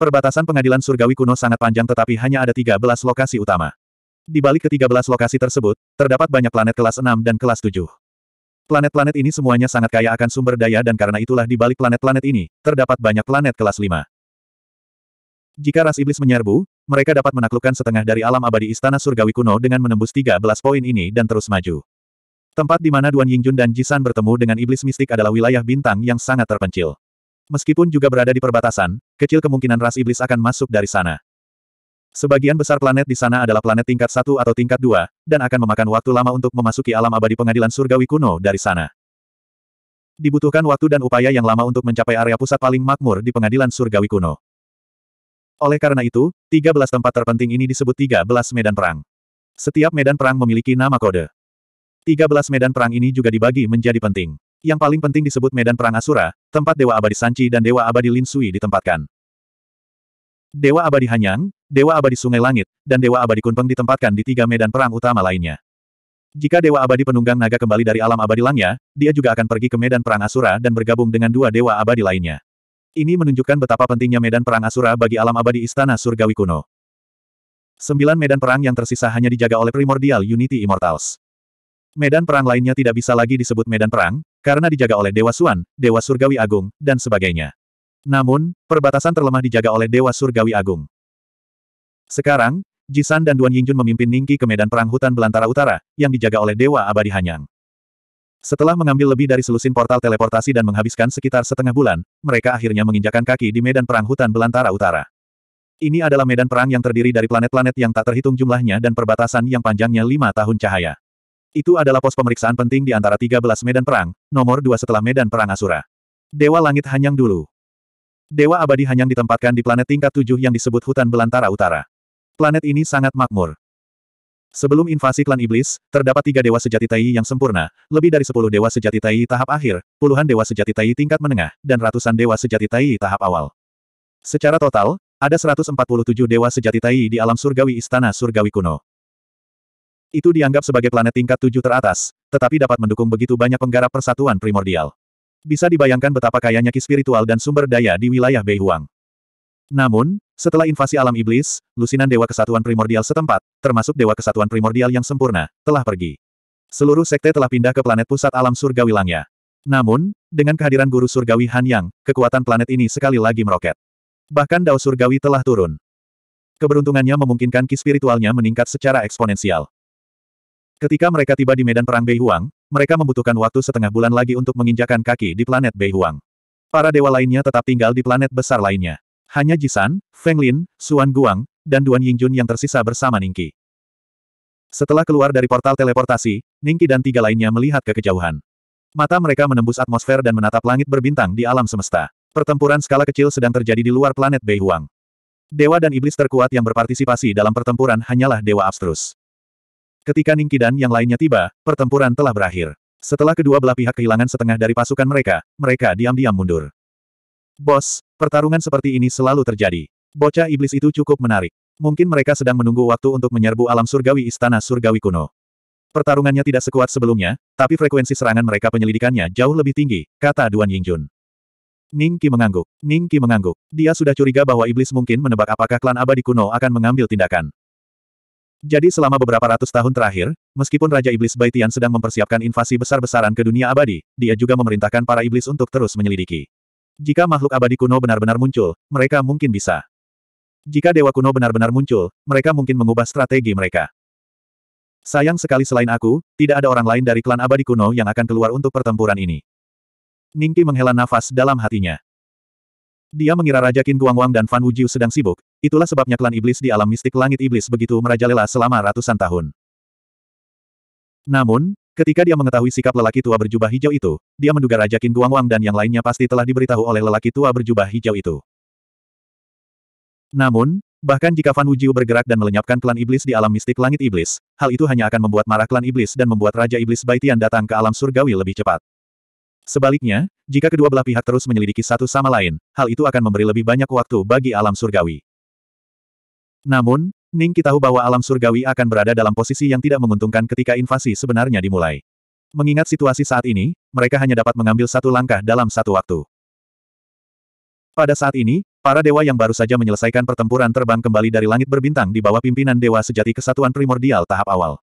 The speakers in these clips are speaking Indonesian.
Perbatasan pengadilan surgawi kuno sangat panjang tetapi hanya ada 13 lokasi utama. Di balik ke-13 lokasi tersebut, terdapat banyak planet kelas 6 dan kelas 7. Planet-planet ini semuanya sangat kaya akan sumber daya dan karena itulah di balik planet-planet ini, terdapat banyak planet kelas 5. Jika ras iblis menyerbu, mereka dapat menaklukkan setengah dari alam abadi istana surgawi kuno dengan menembus 13 poin ini dan terus maju. Tempat di mana Duan Yingjun dan Jisan bertemu dengan iblis mistik adalah wilayah bintang yang sangat terpencil. Meskipun juga berada di perbatasan, kecil kemungkinan ras iblis akan masuk dari sana. Sebagian besar planet di sana adalah planet tingkat satu atau tingkat dua, dan akan memakan waktu lama untuk memasuki alam abadi pengadilan surgawi kuno dari sana. Dibutuhkan waktu dan upaya yang lama untuk mencapai area pusat paling makmur di pengadilan surgawi kuno. Oleh karena itu, 13 tempat terpenting ini disebut 13 medan perang. Setiap medan perang memiliki nama kode. 13 medan perang ini juga dibagi menjadi penting. Yang paling penting disebut Medan Perang Asura, tempat Dewa Abadi Sanchi dan Dewa Abadi Lin Sui ditempatkan. Dewa Abadi Hanyang, Dewa Abadi Sungai Langit, dan Dewa Abadi Kunpeng ditempatkan di tiga medan perang utama lainnya. Jika Dewa Abadi Penunggang Naga kembali dari alam abadi langnya, dia juga akan pergi ke medan perang Asura dan bergabung dengan dua Dewa Abadi lainnya. Ini menunjukkan betapa pentingnya medan perang Asura bagi alam abadi Istana Surgawi Kuno. Sembilan medan perang yang tersisa hanya dijaga oleh Primordial Unity Immortals. Medan perang lainnya tidak bisa lagi disebut medan perang, karena dijaga oleh Dewa Suan, Dewa Surgawi Agung, dan sebagainya. Namun, perbatasan terlemah dijaga oleh Dewa Surgawi Agung. Sekarang, Jisan dan Duan Yingjun memimpin Ningki ke medan perang hutan belantara utara, yang dijaga oleh Dewa Abadi Hanyang. Setelah mengambil lebih dari selusin portal teleportasi dan menghabiskan sekitar setengah bulan, mereka akhirnya menginjakan kaki di medan perang hutan belantara utara. Ini adalah medan perang yang terdiri dari planet-planet yang tak terhitung jumlahnya dan perbatasan yang panjangnya lima tahun cahaya. Itu adalah pos pemeriksaan penting di antara 13 medan perang, nomor dua setelah medan perang Asura. Dewa Langit Hanyang dulu. Dewa Abadi Hanyang ditempatkan di planet tingkat tujuh yang disebut Hutan Belantara Utara. Planet ini sangat makmur. Sebelum invasi klan iblis, terdapat tiga dewa sejati Tai yang sempurna, lebih dari sepuluh dewa sejati Tai tahap akhir, puluhan dewa sejati Tai tingkat menengah, dan ratusan dewa sejati Tai tahap awal. Secara total, ada 147 dewa sejati Tai di alam surgawi Istana Surgawi Kuno. Itu dianggap sebagai planet tingkat tujuh teratas, tetapi dapat mendukung begitu banyak penggarap persatuan primordial. Bisa dibayangkan betapa kayanya ki spiritual dan sumber daya di wilayah Bei Huang. Namun, setelah invasi alam iblis, lusinan Dewa Kesatuan Primordial setempat, termasuk Dewa Kesatuan Primordial yang sempurna, telah pergi. Seluruh sekte telah pindah ke planet pusat alam surgawi Langya. Namun, dengan kehadiran guru surgawi Han Yang, kekuatan planet ini sekali lagi meroket. Bahkan Dao surgawi telah turun. Keberuntungannya memungkinkan ki spiritualnya meningkat secara eksponensial. Ketika mereka tiba di medan perang Bei Huang, mereka membutuhkan waktu setengah bulan lagi untuk menginjakan kaki di planet Bei Huang. Para dewa lainnya tetap tinggal di planet besar lainnya. Hanya Jisan, Feng Lin, Xuan Guang, dan Duan Yingjun yang tersisa bersama Ningki. Setelah keluar dari portal teleportasi, Ningki dan tiga lainnya melihat ke kejauhan. Mata mereka menembus atmosfer dan menatap langit berbintang di alam semesta. Pertempuran skala kecil sedang terjadi di luar planet Bei Huang. Dewa dan iblis terkuat yang berpartisipasi dalam pertempuran hanyalah Dewa Abstrus. Ketika Ning dan yang lainnya tiba, pertempuran telah berakhir. Setelah kedua belah pihak kehilangan setengah dari pasukan mereka, mereka diam-diam mundur. Bos, pertarungan seperti ini selalu terjadi. Bocah iblis itu cukup menarik. Mungkin mereka sedang menunggu waktu untuk menyerbu alam surgawi istana surgawi kuno. Pertarungannya tidak sekuat sebelumnya, tapi frekuensi serangan mereka penyelidikannya jauh lebih tinggi, kata Duan Yingjun. Ning Qi mengangguk. Ning Qi mengangguk. Dia sudah curiga bahwa iblis mungkin menebak apakah klan abadi kuno akan mengambil tindakan. Jadi selama beberapa ratus tahun terakhir, meskipun Raja Iblis Baitian sedang mempersiapkan invasi besar-besaran ke dunia abadi, dia juga memerintahkan para iblis untuk terus menyelidiki. Jika makhluk abadi kuno benar-benar muncul, mereka mungkin bisa. Jika dewa kuno benar-benar muncul, mereka mungkin mengubah strategi mereka. Sayang sekali selain aku, tidak ada orang lain dari klan abadi kuno yang akan keluar untuk pertempuran ini. Ningki menghela nafas dalam hatinya. Dia mengira Raja Qin Guangwang dan Fan Wujiu sedang sibuk, itulah sebabnya klan iblis di alam mistik langit iblis begitu merajalela selama ratusan tahun. Namun, ketika dia mengetahui sikap lelaki tua berjubah hijau itu, dia menduga Raja Qin Guangwang dan yang lainnya pasti telah diberitahu oleh lelaki tua berjubah hijau itu. Namun, Bahkan jika Fan Wujiu bergerak dan melenyapkan klan iblis di alam mistik langit iblis, hal itu hanya akan membuat marah klan iblis dan membuat Raja Iblis Baitian datang ke alam surgawi lebih cepat. Sebaliknya, jika kedua belah pihak terus menyelidiki satu sama lain, hal itu akan memberi lebih banyak waktu bagi alam surgawi. Namun, Ning tahu bahwa alam surgawi akan berada dalam posisi yang tidak menguntungkan ketika invasi sebenarnya dimulai. Mengingat situasi saat ini, mereka hanya dapat mengambil satu langkah dalam satu waktu. Pada saat ini, para dewa yang baru saja menyelesaikan pertempuran terbang kembali dari langit berbintang di bawah pimpinan dewa sejati kesatuan primordial tahap awal.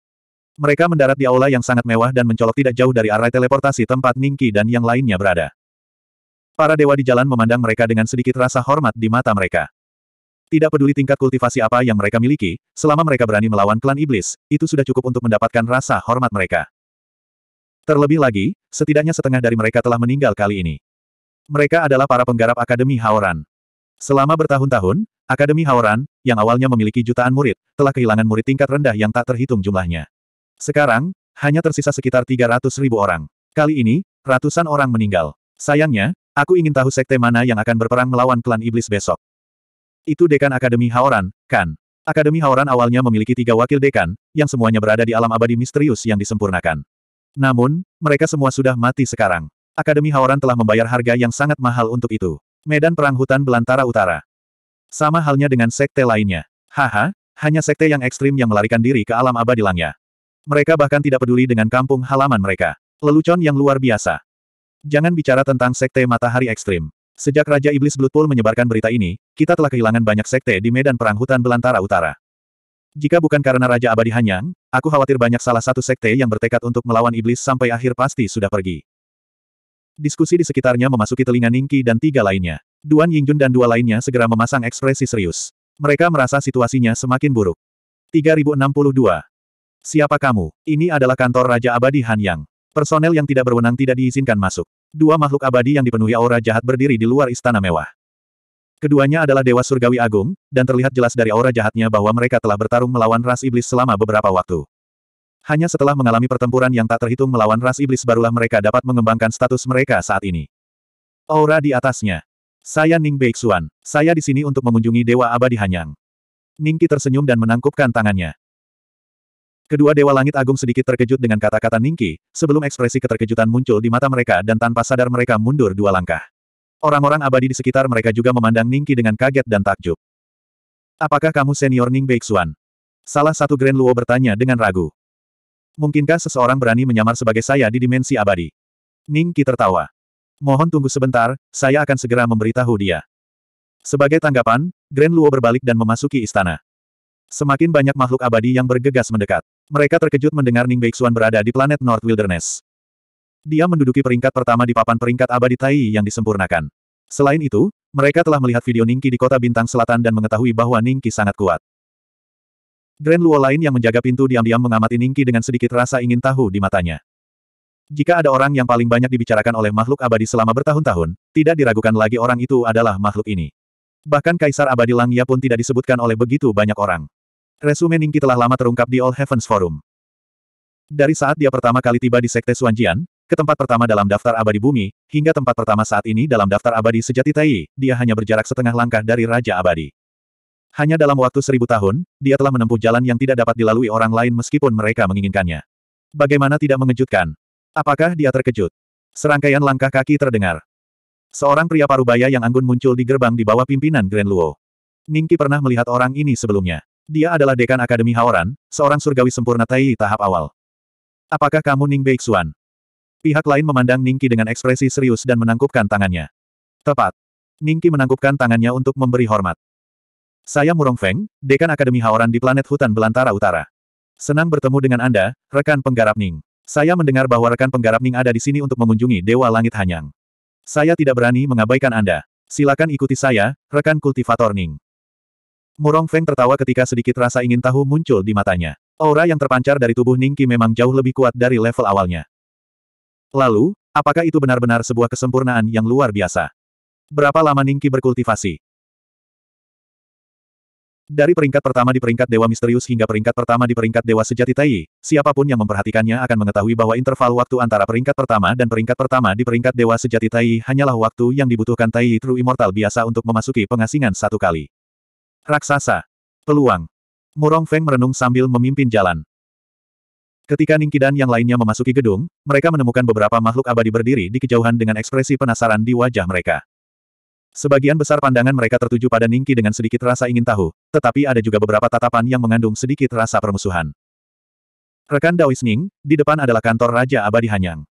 Mereka mendarat di aula yang sangat mewah dan mencolok tidak jauh dari arah teleportasi tempat Ningki dan yang lainnya berada. Para dewa di jalan memandang mereka dengan sedikit rasa hormat di mata mereka. Tidak peduli tingkat kultivasi apa yang mereka miliki, selama mereka berani melawan klan iblis, itu sudah cukup untuk mendapatkan rasa hormat mereka. Terlebih lagi, setidaknya setengah dari mereka telah meninggal kali ini. Mereka adalah para penggarap Akademi Haoran. Selama bertahun-tahun, Akademi Haoran, yang awalnya memiliki jutaan murid, telah kehilangan murid tingkat rendah yang tak terhitung jumlahnya. Sekarang, hanya tersisa sekitar 300 ribu orang. Kali ini, ratusan orang meninggal. Sayangnya, aku ingin tahu sekte mana yang akan berperang melawan klan iblis besok. Itu dekan Akademi Haoran, kan? Akademi Haoran awalnya memiliki tiga wakil dekan, yang semuanya berada di alam abadi misterius yang disempurnakan. Namun, mereka semua sudah mati sekarang. Akademi Haoran telah membayar harga yang sangat mahal untuk itu. Medan Perang Hutan Belantara Utara. Sama halnya dengan sekte lainnya. Haha, hanya sekte yang ekstrim yang melarikan diri ke alam abadi langnya. Mereka bahkan tidak peduli dengan kampung halaman mereka. Lelucon yang luar biasa. Jangan bicara tentang sekte matahari ekstrim. Sejak Raja Iblis Bloodpool menyebarkan berita ini, kita telah kehilangan banyak sekte di medan perang hutan belantara utara. Jika bukan karena Raja Abadi Hanyang, aku khawatir banyak salah satu sekte yang bertekad untuk melawan iblis sampai akhir pasti sudah pergi. Diskusi di sekitarnya memasuki telinga Ningki dan tiga lainnya. Duan Yingjun dan dua lainnya segera memasang ekspresi serius. Mereka merasa situasinya semakin buruk. 3062 Siapa kamu? Ini adalah kantor Raja Abadi Hanyang. Personel yang tidak berwenang tidak diizinkan masuk. Dua makhluk abadi yang dipenuhi aura jahat berdiri di luar istana mewah. Keduanya adalah Dewa Surgawi Agung, dan terlihat jelas dari aura jahatnya bahwa mereka telah bertarung melawan ras iblis selama beberapa waktu. Hanya setelah mengalami pertempuran yang tak terhitung melawan ras iblis barulah mereka dapat mengembangkan status mereka saat ini. Aura di atasnya. Saya Ning Beixuan. Saya di sini untuk mengunjungi Dewa Abadi Hanyang. Ningki tersenyum dan menangkupkan tangannya. Kedua Dewa Langit Agung sedikit terkejut dengan kata-kata Ningki, sebelum ekspresi keterkejutan muncul di mata mereka dan tanpa sadar mereka mundur dua langkah. Orang-orang abadi di sekitar mereka juga memandang Ningki dengan kaget dan takjub. Apakah kamu senior Ning Beixuan? Salah satu Grand Luo bertanya dengan ragu. Mungkinkah seseorang berani menyamar sebagai saya di dimensi abadi? Ningki tertawa. Mohon tunggu sebentar, saya akan segera memberitahu dia. Sebagai tanggapan, Grand Luo berbalik dan memasuki istana. Semakin banyak makhluk abadi yang bergegas mendekat. Mereka terkejut mendengar Ning Beixuan berada di planet North Wilderness. Dia menduduki peringkat pertama di papan peringkat abadi Tai yang disempurnakan. Selain itu, mereka telah melihat video Ningki di kota Bintang Selatan dan mengetahui bahwa Ningki sangat kuat. Grand Luo lain yang menjaga pintu diam-diam mengamati Ningki dengan sedikit rasa ingin tahu di matanya. Jika ada orang yang paling banyak dibicarakan oleh makhluk abadi selama bertahun-tahun, tidak diragukan lagi orang itu adalah makhluk ini. Bahkan Kaisar Abadi Langia pun tidak disebutkan oleh begitu banyak orang. Resume Ningki telah lama terungkap di All Heavens Forum. Dari saat dia pertama kali tiba di Sekte Suanjian, ke tempat pertama dalam daftar abadi bumi, hingga tempat pertama saat ini dalam daftar abadi sejati Tai, dia hanya berjarak setengah langkah dari Raja Abadi. Hanya dalam waktu seribu tahun, dia telah menempuh jalan yang tidak dapat dilalui orang lain meskipun mereka menginginkannya. Bagaimana tidak mengejutkan? Apakah dia terkejut? Serangkaian langkah kaki terdengar. Seorang pria parubaya yang anggun muncul di gerbang di bawah pimpinan Grand Luo. Ningki pernah melihat orang ini sebelumnya. Dia adalah dekan Akademi Haoran, seorang surgawi sempurna Tai tahap awal. Apakah kamu Ning Beixuan? Pihak lain memandang Ningki dengan ekspresi serius dan menangkupkan tangannya. Tepat. Ningki menangkupkan tangannya untuk memberi hormat. Saya Murong Feng, dekan Akademi Haoran di planet hutan belantara utara. Senang bertemu dengan Anda, rekan penggarap Ning. Saya mendengar bahwa rekan penggarap Ning ada di sini untuk mengunjungi Dewa Langit Hanyang. Saya tidak berani mengabaikan Anda. Silakan ikuti saya, rekan kultivator Ning. Murong Feng tertawa ketika sedikit rasa ingin tahu muncul di matanya. Aura yang terpancar dari tubuh Ningki memang jauh lebih kuat dari level awalnya. Lalu, apakah itu benar-benar sebuah kesempurnaan yang luar biasa? Berapa lama Ningki berkultivasi? Dari peringkat pertama di peringkat dewa misterius hingga peringkat pertama di peringkat dewa sejati Tai, siapapun yang memperhatikannya akan mengetahui bahwa interval waktu antara peringkat pertama dan peringkat pertama di peringkat dewa sejati Tai hanyalah waktu yang dibutuhkan Tai True Immortal biasa untuk memasuki pengasingan satu kali. Raksasa. Peluang. Murong Feng merenung sambil memimpin jalan. Ketika Ningki dan yang lainnya memasuki gedung, mereka menemukan beberapa makhluk abadi berdiri di kejauhan dengan ekspresi penasaran di wajah mereka. Sebagian besar pandangan mereka tertuju pada Ningki dengan sedikit rasa ingin tahu, tetapi ada juga beberapa tatapan yang mengandung sedikit rasa permusuhan. Rekan Daois Ning, di depan adalah kantor Raja Abadi Hanyang.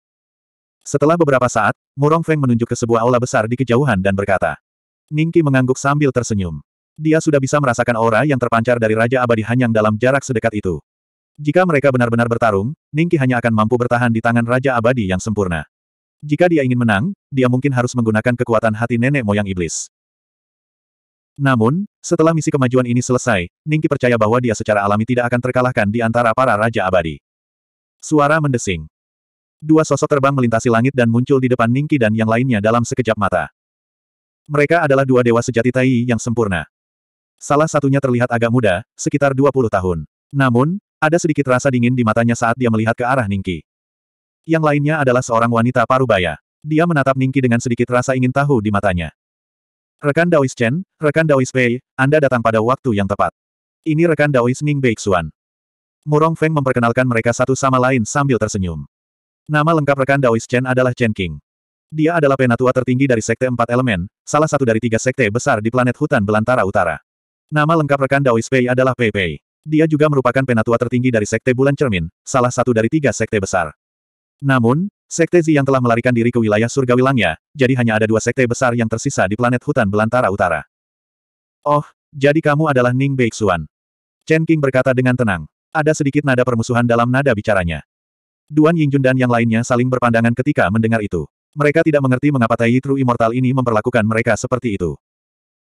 Setelah beberapa saat, Murong Feng menunjuk ke sebuah aula besar di kejauhan dan berkata. Ningki mengangguk sambil tersenyum. Dia sudah bisa merasakan aura yang terpancar dari Raja Abadi Hanyang dalam jarak sedekat itu. Jika mereka benar-benar bertarung, Ningki hanya akan mampu bertahan di tangan Raja Abadi yang sempurna. Jika dia ingin menang, dia mungkin harus menggunakan kekuatan hati nenek moyang iblis. Namun, setelah misi kemajuan ini selesai, Ningki percaya bahwa dia secara alami tidak akan terkalahkan di antara para Raja Abadi. Suara mendesing. Dua sosok terbang melintasi langit dan muncul di depan Ningki dan yang lainnya dalam sekejap mata. Mereka adalah dua dewa sejati Tai yang sempurna. Salah satunya terlihat agak muda, sekitar 20 tahun. Namun, ada sedikit rasa dingin di matanya saat dia melihat ke arah Ningki. Yang lainnya adalah seorang wanita parubaya. Dia menatap Ningki dengan sedikit rasa ingin tahu di matanya. Rekan Daois Chen, rekan Daois Bei, Anda datang pada waktu yang tepat. Ini rekan Daois Ning Beixuan. Murong Feng memperkenalkan mereka satu sama lain sambil tersenyum. Nama lengkap rekan Daois Chen adalah Chen King. Dia adalah penatua tertinggi dari Sekte Empat Elemen, salah satu dari tiga sekte besar di planet hutan belantara utara. Nama lengkap rekan Daois Pei adalah Pei Pei. Dia juga merupakan penatua tertinggi dari Sekte Bulan Cermin, salah satu dari tiga sekte besar. Namun, Sekte Zi yang telah melarikan diri ke wilayah Surga Wilangnya, jadi hanya ada dua sekte besar yang tersisa di planet hutan belantara utara. Oh, jadi kamu adalah Ning Beixuan. Chen King berkata dengan tenang. Ada sedikit nada permusuhan dalam nada bicaranya. Duan Yingjun dan yang lainnya saling berpandangan ketika mendengar itu. Mereka tidak mengerti mengapa Tai True Immortal ini memperlakukan mereka seperti itu.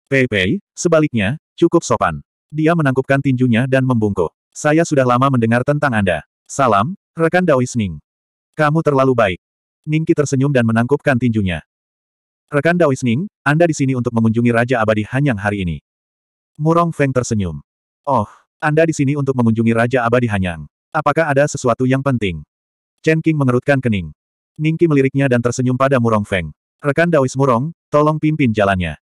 Pei Pei, sebaliknya, Cukup sopan. Dia menangkupkan tinjunya dan membungkuk. Saya sudah lama mendengar tentang Anda. Salam, rekan Daois Ning. Kamu terlalu baik. Ningki tersenyum dan menangkupkan tinjunya. Rekan Daois Ning, Anda di sini untuk mengunjungi Raja Abadi Hanyang hari ini. Murong Feng tersenyum. Oh, Anda di sini untuk mengunjungi Raja Abadi Hanyang. Apakah ada sesuatu yang penting? Chen King mengerutkan kening. Ningki meliriknya dan tersenyum pada Murong Feng. Rekan Daois Murong, tolong pimpin jalannya.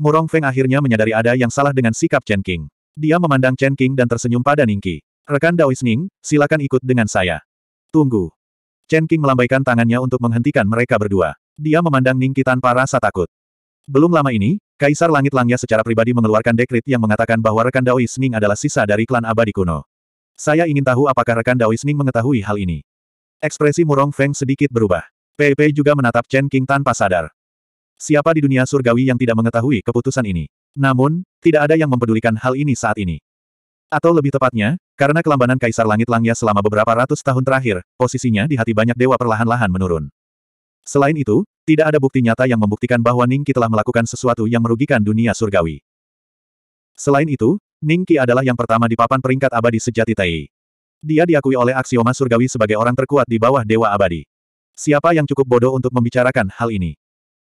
Murong Feng akhirnya menyadari ada yang salah dengan sikap Chen King. Dia memandang Chen King dan tersenyum pada Ningki. Rekan Daois Ning, silakan ikut dengan saya. Tunggu. Chen King melambaikan tangannya untuk menghentikan mereka berdua. Dia memandang Ningki tanpa rasa takut. Belum lama ini, Kaisar Langit Langnya secara pribadi mengeluarkan dekrit yang mengatakan bahwa rekan Daois Ning adalah sisa dari klan abadi kuno. Saya ingin tahu apakah rekan Daois Ning mengetahui hal ini. Ekspresi Murong Feng sedikit berubah. Pei Pei juga menatap Chen King tanpa sadar. Siapa di dunia surgawi yang tidak mengetahui keputusan ini? Namun, tidak ada yang mempedulikan hal ini saat ini. Atau lebih tepatnya, karena kelambanan Kaisar Langit Langya selama beberapa ratus tahun terakhir, posisinya di hati banyak dewa perlahan-lahan menurun. Selain itu, tidak ada bukti nyata yang membuktikan bahwa Ningki telah melakukan sesuatu yang merugikan dunia surgawi. Selain itu, Ningki adalah yang pertama di papan peringkat abadi sejati Tai. Dia diakui oleh aksioma surgawi sebagai orang terkuat di bawah Dewa Abadi. Siapa yang cukup bodoh untuk membicarakan hal ini?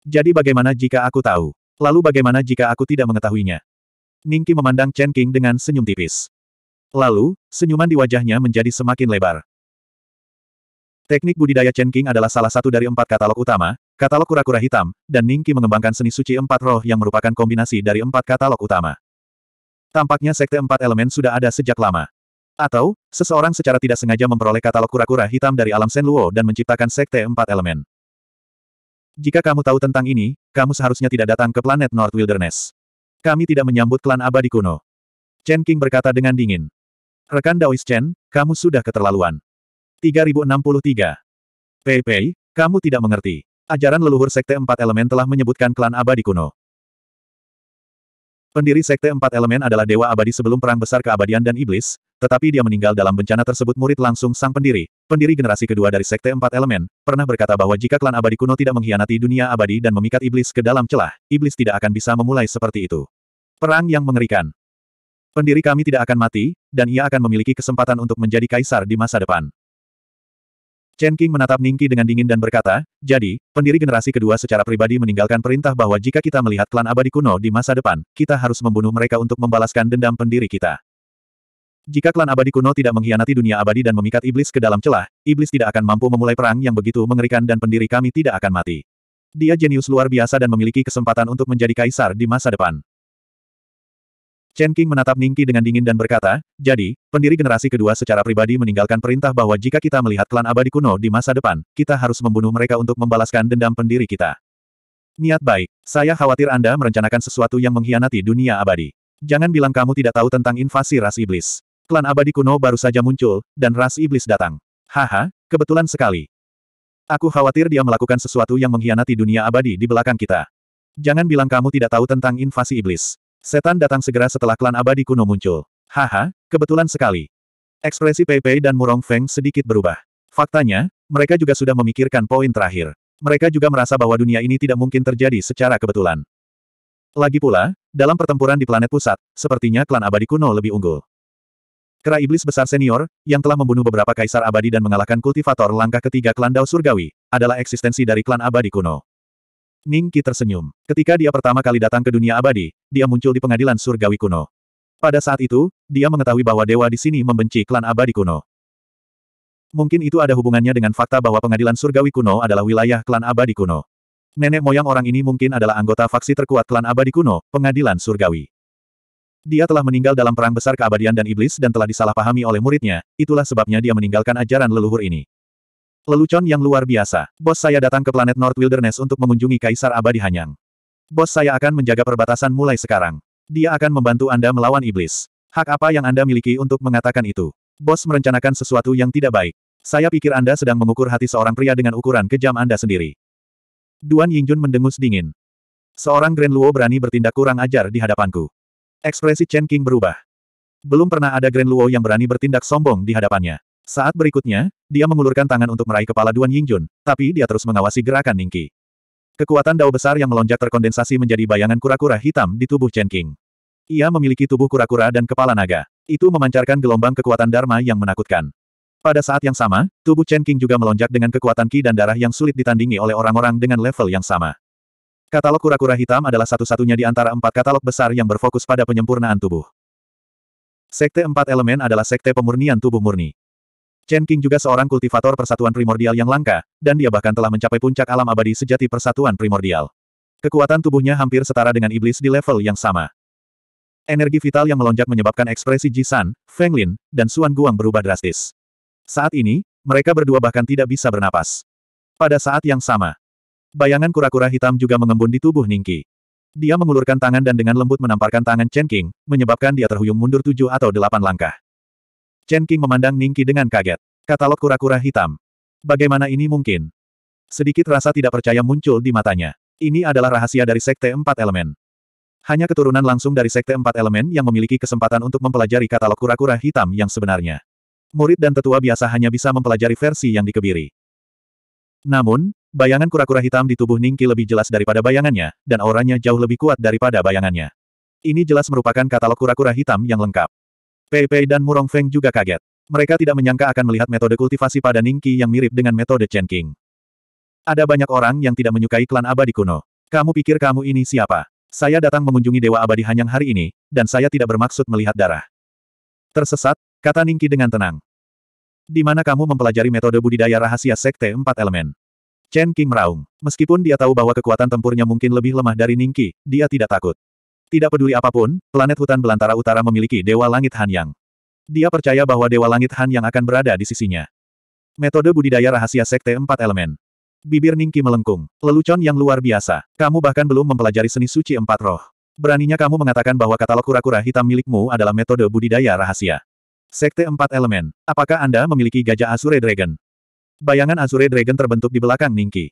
Jadi bagaimana jika aku tahu? Lalu bagaimana jika aku tidak mengetahuinya? Ningki memandang Chen King dengan senyum tipis. Lalu, senyuman di wajahnya menjadi semakin lebar. Teknik budidaya Chen King adalah salah satu dari empat katalog utama, katalog kura-kura hitam, dan Ningki mengembangkan seni suci empat roh yang merupakan kombinasi dari empat katalog utama. Tampaknya sekte empat elemen sudah ada sejak lama. Atau, seseorang secara tidak sengaja memperoleh katalog kura-kura hitam dari alam Senluo dan menciptakan sekte empat elemen. Jika kamu tahu tentang ini, kamu seharusnya tidak datang ke planet North Wilderness. Kami tidak menyambut klan abadi kuno. Chen King berkata dengan dingin. Rekan Daois Chen, kamu sudah keterlaluan. 3063. Pei Pei, kamu tidak mengerti. Ajaran leluhur Sekte Empat Elemen telah menyebutkan klan abadi kuno. Pendiri Sekte Empat Elemen adalah dewa abadi sebelum perang besar keabadian dan iblis, tetapi dia meninggal dalam bencana tersebut murid langsung sang pendiri, pendiri generasi kedua dari Sekte Empat Elemen, pernah berkata bahwa jika klan abadi kuno tidak mengkhianati dunia abadi dan memikat iblis ke dalam celah, iblis tidak akan bisa memulai seperti itu. Perang yang mengerikan. Pendiri kami tidak akan mati, dan ia akan memiliki kesempatan untuk menjadi kaisar di masa depan. Chen King menatap Ningki dengan dingin dan berkata, jadi, pendiri generasi kedua secara pribadi meninggalkan perintah bahwa jika kita melihat klan abadi kuno di masa depan, kita harus membunuh mereka untuk membalaskan dendam pendiri kita. Jika klan abadi kuno tidak mengkhianati dunia abadi dan memikat iblis ke dalam celah, iblis tidak akan mampu memulai perang yang begitu mengerikan dan pendiri kami tidak akan mati. Dia jenius luar biasa dan memiliki kesempatan untuk menjadi kaisar di masa depan. Chen King menatap Ningki dengan dingin dan berkata, jadi, pendiri generasi kedua secara pribadi meninggalkan perintah bahwa jika kita melihat klan abadi kuno di masa depan, kita harus membunuh mereka untuk membalaskan dendam pendiri kita. Niat baik, saya khawatir Anda merencanakan sesuatu yang mengkhianati dunia abadi. Jangan bilang kamu tidak tahu tentang invasi ras iblis. Klan abadi kuno baru saja muncul, dan ras iblis datang. Haha, kebetulan sekali. Aku khawatir dia melakukan sesuatu yang mengkhianati dunia abadi di belakang kita. Jangan bilang kamu tidak tahu tentang invasi iblis. Setan datang segera setelah klan abadi kuno muncul. Haha, kebetulan sekali. Ekspresi Pei Pei dan Murong Feng sedikit berubah. Faktanya, mereka juga sudah memikirkan poin terakhir. Mereka juga merasa bahwa dunia ini tidak mungkin terjadi secara kebetulan. Lagi pula, dalam pertempuran di planet pusat, sepertinya klan abadi kuno lebih unggul. Kera Iblis Besar Senior, yang telah membunuh beberapa kaisar abadi dan mengalahkan kultivator langkah ketiga klan Dao Surgawi, adalah eksistensi dari klan abadi kuno. Ning Qi tersenyum. Ketika dia pertama kali datang ke dunia abadi, dia muncul di pengadilan surgawi kuno. Pada saat itu, dia mengetahui bahwa dewa di sini membenci klan abadi kuno. Mungkin itu ada hubungannya dengan fakta bahwa pengadilan surgawi kuno adalah wilayah klan abadi kuno. Nenek moyang orang ini mungkin adalah anggota faksi terkuat klan abadi kuno, pengadilan surgawi. Dia telah meninggal dalam perang besar keabadian dan iblis dan telah disalahpahami oleh muridnya, itulah sebabnya dia meninggalkan ajaran leluhur ini. Lelucon yang luar biasa. Bos saya datang ke planet North Wilderness untuk mengunjungi Kaisar Abadi Hanyang. Bos saya akan menjaga perbatasan mulai sekarang. Dia akan membantu Anda melawan iblis. Hak apa yang Anda miliki untuk mengatakan itu? Bos merencanakan sesuatu yang tidak baik. Saya pikir Anda sedang mengukur hati seorang pria dengan ukuran kejam Anda sendiri. Duan Yingjun mendengus dingin. Seorang Grand Luo berani bertindak kurang ajar di hadapanku. Ekspresi Chen King berubah. Belum pernah ada Grand Luo yang berani bertindak sombong di hadapannya. Saat berikutnya, dia mengulurkan tangan untuk meraih kepala Duan Yingjun, tapi dia terus mengawasi gerakan Ningqi. Kekuatan dao besar yang melonjak terkondensasi menjadi bayangan kura-kura hitam di tubuh Chen King. Ia memiliki tubuh kura-kura dan kepala naga. Itu memancarkan gelombang kekuatan Dharma yang menakutkan. Pada saat yang sama, tubuh Chen King juga melonjak dengan kekuatan ki dan darah yang sulit ditandingi oleh orang-orang dengan level yang sama. Katalog kura-kura hitam adalah satu-satunya di antara empat katalog besar yang berfokus pada penyempurnaan tubuh. Sekte empat elemen adalah sekte pemurnian tubuh murni. Chen King juga seorang kultivator persatuan primordial yang langka, dan dia bahkan telah mencapai puncak alam abadi sejati persatuan primordial. Kekuatan tubuhnya hampir setara dengan iblis di level yang sama. Energi vital yang melonjak menyebabkan ekspresi Jisan, Lin, dan Suan Guang berubah drastis. Saat ini, mereka berdua bahkan tidak bisa bernapas. Pada saat yang sama, Bayangan kura-kura hitam juga mengembun di tubuh Ningki. Dia mengulurkan tangan dan dengan lembut menamparkan tangan Chen King, menyebabkan dia terhuyung mundur tujuh atau delapan langkah. Chen King memandang Ningki dengan kaget. Katalog kura-kura hitam. Bagaimana ini mungkin? Sedikit rasa tidak percaya muncul di matanya. Ini adalah rahasia dari Sekte Empat Elemen. Hanya keturunan langsung dari Sekte Empat Elemen yang memiliki kesempatan untuk mempelajari katalog kura-kura hitam yang sebenarnya. Murid dan tetua biasa hanya bisa mempelajari versi yang dikebiri. Namun, Bayangan kura-kura hitam di tubuh Ningki lebih jelas daripada bayangannya, dan auranya jauh lebih kuat daripada bayangannya. Ini jelas merupakan katalog kura-kura hitam yang lengkap. Pei Pei dan Murong Feng juga kaget. Mereka tidak menyangka akan melihat metode kultivasi pada Ningki yang mirip dengan metode Chen King. Ada banyak orang yang tidak menyukai klan abadi kuno. Kamu pikir kamu ini siapa? Saya datang mengunjungi Dewa Abadi Hanyang hari ini, dan saya tidak bermaksud melihat darah. Tersesat, kata Ningki dengan tenang. Di mana kamu mempelajari metode budidaya rahasia Sekte Empat Elemen? Chen King meraung. Meskipun dia tahu bahwa kekuatan tempurnya mungkin lebih lemah dari Ningqi, dia tidak takut. Tidak peduli apapun, planet hutan belantara utara memiliki Dewa Langit Han Yang. Dia percaya bahwa Dewa Langit Han Yang akan berada di sisinya. Metode budidaya rahasia sekte empat elemen. Bibir Ningqi melengkung. Lelucon yang luar biasa. Kamu bahkan belum mempelajari seni suci empat roh. Beraninya kamu mengatakan bahwa katalog kura-kura hitam milikmu adalah metode budidaya rahasia. Sekte empat elemen. Apakah Anda memiliki gajah Azure Dragon? Bayangan Azure Dragon terbentuk di belakang Ningki.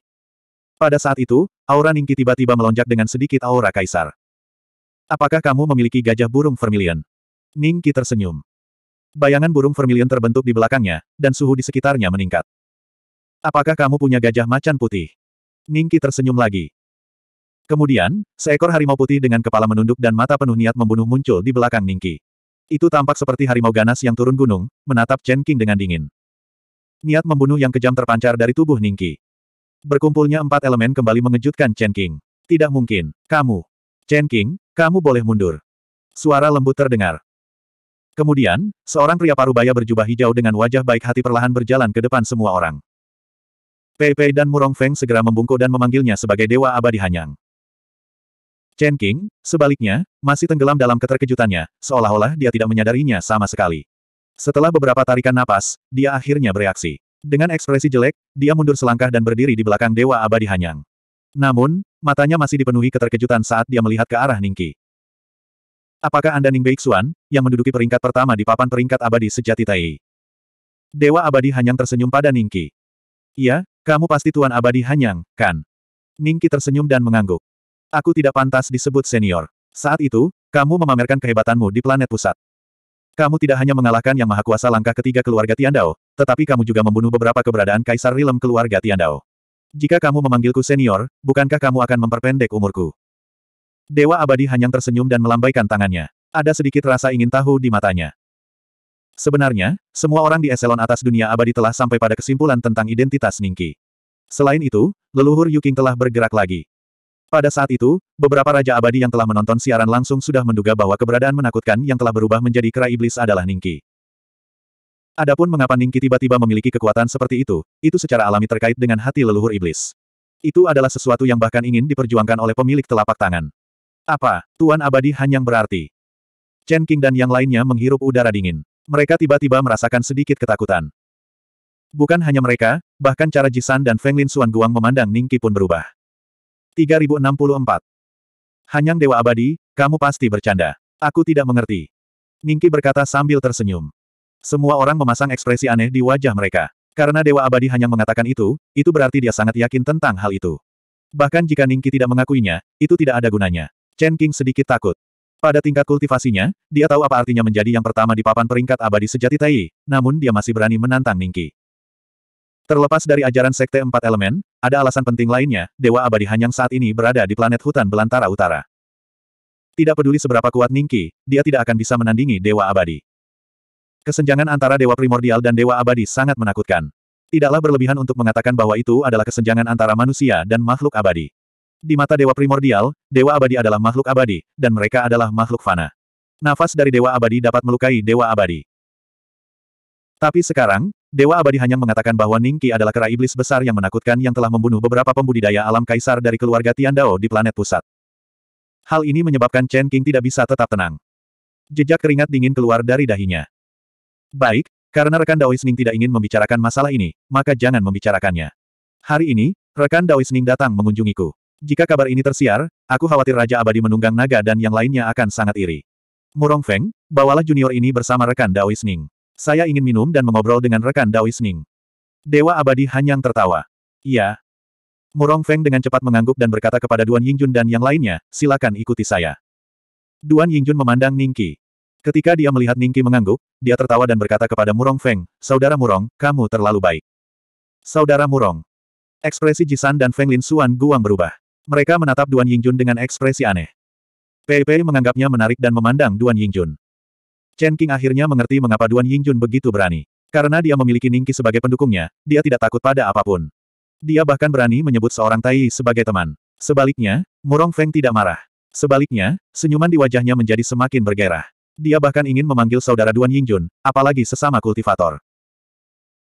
Pada saat itu, aura Ningki tiba-tiba melonjak dengan sedikit aura kaisar. Apakah kamu memiliki gajah burung vermilion? Ningki tersenyum. Bayangan burung vermilion terbentuk di belakangnya, dan suhu di sekitarnya meningkat. Apakah kamu punya gajah macan putih? Ningki tersenyum lagi. Kemudian, seekor harimau putih dengan kepala menunduk dan mata penuh niat membunuh muncul di belakang Ningki. Itu tampak seperti harimau ganas yang turun gunung, menatap Chen King dengan dingin. Niat membunuh yang kejam terpancar dari tubuh Ningki. Berkumpulnya empat elemen kembali mengejutkan Chen King. Tidak mungkin. Kamu. Chen King, kamu boleh mundur. Suara lembut terdengar. Kemudian, seorang pria parubaya berjubah hijau dengan wajah baik hati perlahan berjalan ke depan semua orang. Pei Pei dan Murong Feng segera membungkuk dan memanggilnya sebagai Dewa Abadi Hanyang. Chen King, sebaliknya, masih tenggelam dalam keterkejutannya, seolah-olah dia tidak menyadarinya sama sekali. Setelah beberapa tarikan napas, dia akhirnya bereaksi. Dengan ekspresi jelek, dia mundur selangkah dan berdiri di belakang Dewa Abadi Hanyang. Namun, matanya masih dipenuhi keterkejutan saat dia melihat ke arah Ningki. Apakah Anda Ning Beixuan, yang menduduki peringkat pertama di papan peringkat abadi sejati Tai? Dewa Abadi Hanyang tersenyum pada Ningki. Iya, kamu pasti Tuan Abadi Hanyang, kan? Ningki tersenyum dan mengangguk. Aku tidak pantas disebut senior. Saat itu, kamu memamerkan kehebatanmu di planet pusat. Kamu tidak hanya mengalahkan yang maha kuasa langkah ketiga keluarga Tiandao, tetapi kamu juga membunuh beberapa keberadaan Kaisar Rilem keluarga Tiandao. Jika kamu memanggilku senior, bukankah kamu akan memperpendek umurku? Dewa abadi hanya tersenyum dan melambaikan tangannya. Ada sedikit rasa ingin tahu di matanya. Sebenarnya, semua orang di eselon atas dunia abadi telah sampai pada kesimpulan tentang identitas Ningki. Selain itu, leluhur Yuking telah bergerak lagi. Pada saat itu, beberapa Raja Abadi yang telah menonton siaran langsung sudah menduga bahwa keberadaan menakutkan yang telah berubah menjadi kera iblis adalah Ningki. Adapun mengapa Ningki tiba-tiba memiliki kekuatan seperti itu, itu secara alami terkait dengan hati leluhur iblis. Itu adalah sesuatu yang bahkan ingin diperjuangkan oleh pemilik telapak tangan. Apa, Tuan Abadi hanya berarti? Chen King dan yang lainnya menghirup udara dingin. Mereka tiba-tiba merasakan sedikit ketakutan. Bukan hanya mereka, bahkan cara Jisan dan Feng Lin Suan Guang memandang Ningki pun berubah. 3064. Hanyang Dewa Abadi, kamu pasti bercanda. Aku tidak mengerti. Ningki berkata sambil tersenyum. Semua orang memasang ekspresi aneh di wajah mereka. Karena Dewa Abadi hanya mengatakan itu, itu berarti dia sangat yakin tentang hal itu. Bahkan jika Ningki tidak mengakuinya, itu tidak ada gunanya. Chen King sedikit takut. Pada tingkat kultivasinya, dia tahu apa artinya menjadi yang pertama di papan peringkat abadi sejati Tai, namun dia masih berani menantang Ningki. Terlepas dari ajaran Sekte Empat Elemen, ada alasan penting lainnya, Dewa Abadi Hanyang saat ini berada di planet hutan belantara utara. Tidak peduli seberapa kuat Ningki, dia tidak akan bisa menandingi Dewa Abadi. Kesenjangan antara Dewa Primordial dan Dewa Abadi sangat menakutkan. Tidaklah berlebihan untuk mengatakan bahwa itu adalah kesenjangan antara manusia dan makhluk abadi. Di mata Dewa Primordial, Dewa Abadi adalah makhluk abadi, dan mereka adalah makhluk fana. Nafas dari Dewa Abadi dapat melukai Dewa Abadi. Tapi sekarang, Dewa Abadi hanya mengatakan bahwa Qi adalah kera iblis besar yang menakutkan yang telah membunuh beberapa pembudidaya alam kaisar dari keluarga Tian Dao di planet pusat. Hal ini menyebabkan Chen King tidak bisa tetap tenang. Jejak keringat dingin keluar dari dahinya. Baik, karena rekan Ning tidak ingin membicarakan masalah ini, maka jangan membicarakannya. Hari ini, rekan Ning datang mengunjungiku. Jika kabar ini tersiar, aku khawatir Raja Abadi menunggang naga dan yang lainnya akan sangat iri. Murong Feng, bawalah junior ini bersama rekan Ning. Saya ingin minum dan mengobrol dengan rekan Dao Isning. Dewa abadi hanyang tertawa. Iya. Murong Feng dengan cepat mengangguk dan berkata kepada Duan Yingjun dan yang lainnya, silakan ikuti saya. Duan Yingjun memandang Ningki. Ketika dia melihat Ningki mengangguk, dia tertawa dan berkata kepada Murong Feng, Saudara Murong, kamu terlalu baik. Saudara Murong. Ekspresi Jisan dan Feng Lin Suan Guang berubah. Mereka menatap Duan Yingjun dengan ekspresi aneh. Pei Pei menganggapnya menarik dan memandang Duan Yingjun. Chen King akhirnya mengerti mengapa Duan Yingjun begitu berani. Karena dia memiliki Ningki sebagai pendukungnya, dia tidak takut pada apapun. Dia bahkan berani menyebut seorang Tai sebagai teman. Sebaliknya, Murong Feng tidak marah. Sebaliknya, senyuman di wajahnya menjadi semakin bergairah. Dia bahkan ingin memanggil saudara Duan Yingjun, apalagi sesama kultivator.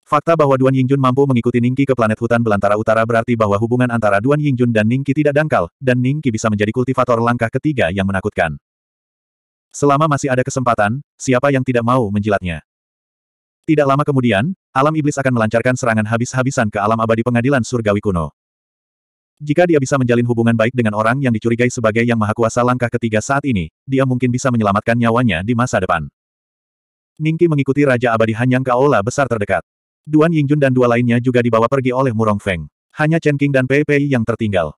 Fakta bahwa Duan Yingjun mampu mengikuti Ningki ke planet hutan belantara utara berarti bahwa hubungan antara Duan Yingjun dan Ningki tidak dangkal, dan Ningki bisa menjadi kultivator langkah ketiga yang menakutkan. Selama masih ada kesempatan, siapa yang tidak mau menjilatnya? Tidak lama kemudian, alam iblis akan melancarkan serangan habis-habisan ke alam abadi pengadilan surgawi kuno. Jika dia bisa menjalin hubungan baik dengan orang yang dicurigai sebagai yang maha kuasa langkah ketiga saat ini, dia mungkin bisa menyelamatkan nyawanya di masa depan. Ningki mengikuti Raja Abadi Hanyang ke aula besar terdekat. Duan Yingjun dan dua lainnya juga dibawa pergi oleh Murong Feng. Hanya Chen King dan Pei Pei yang tertinggal.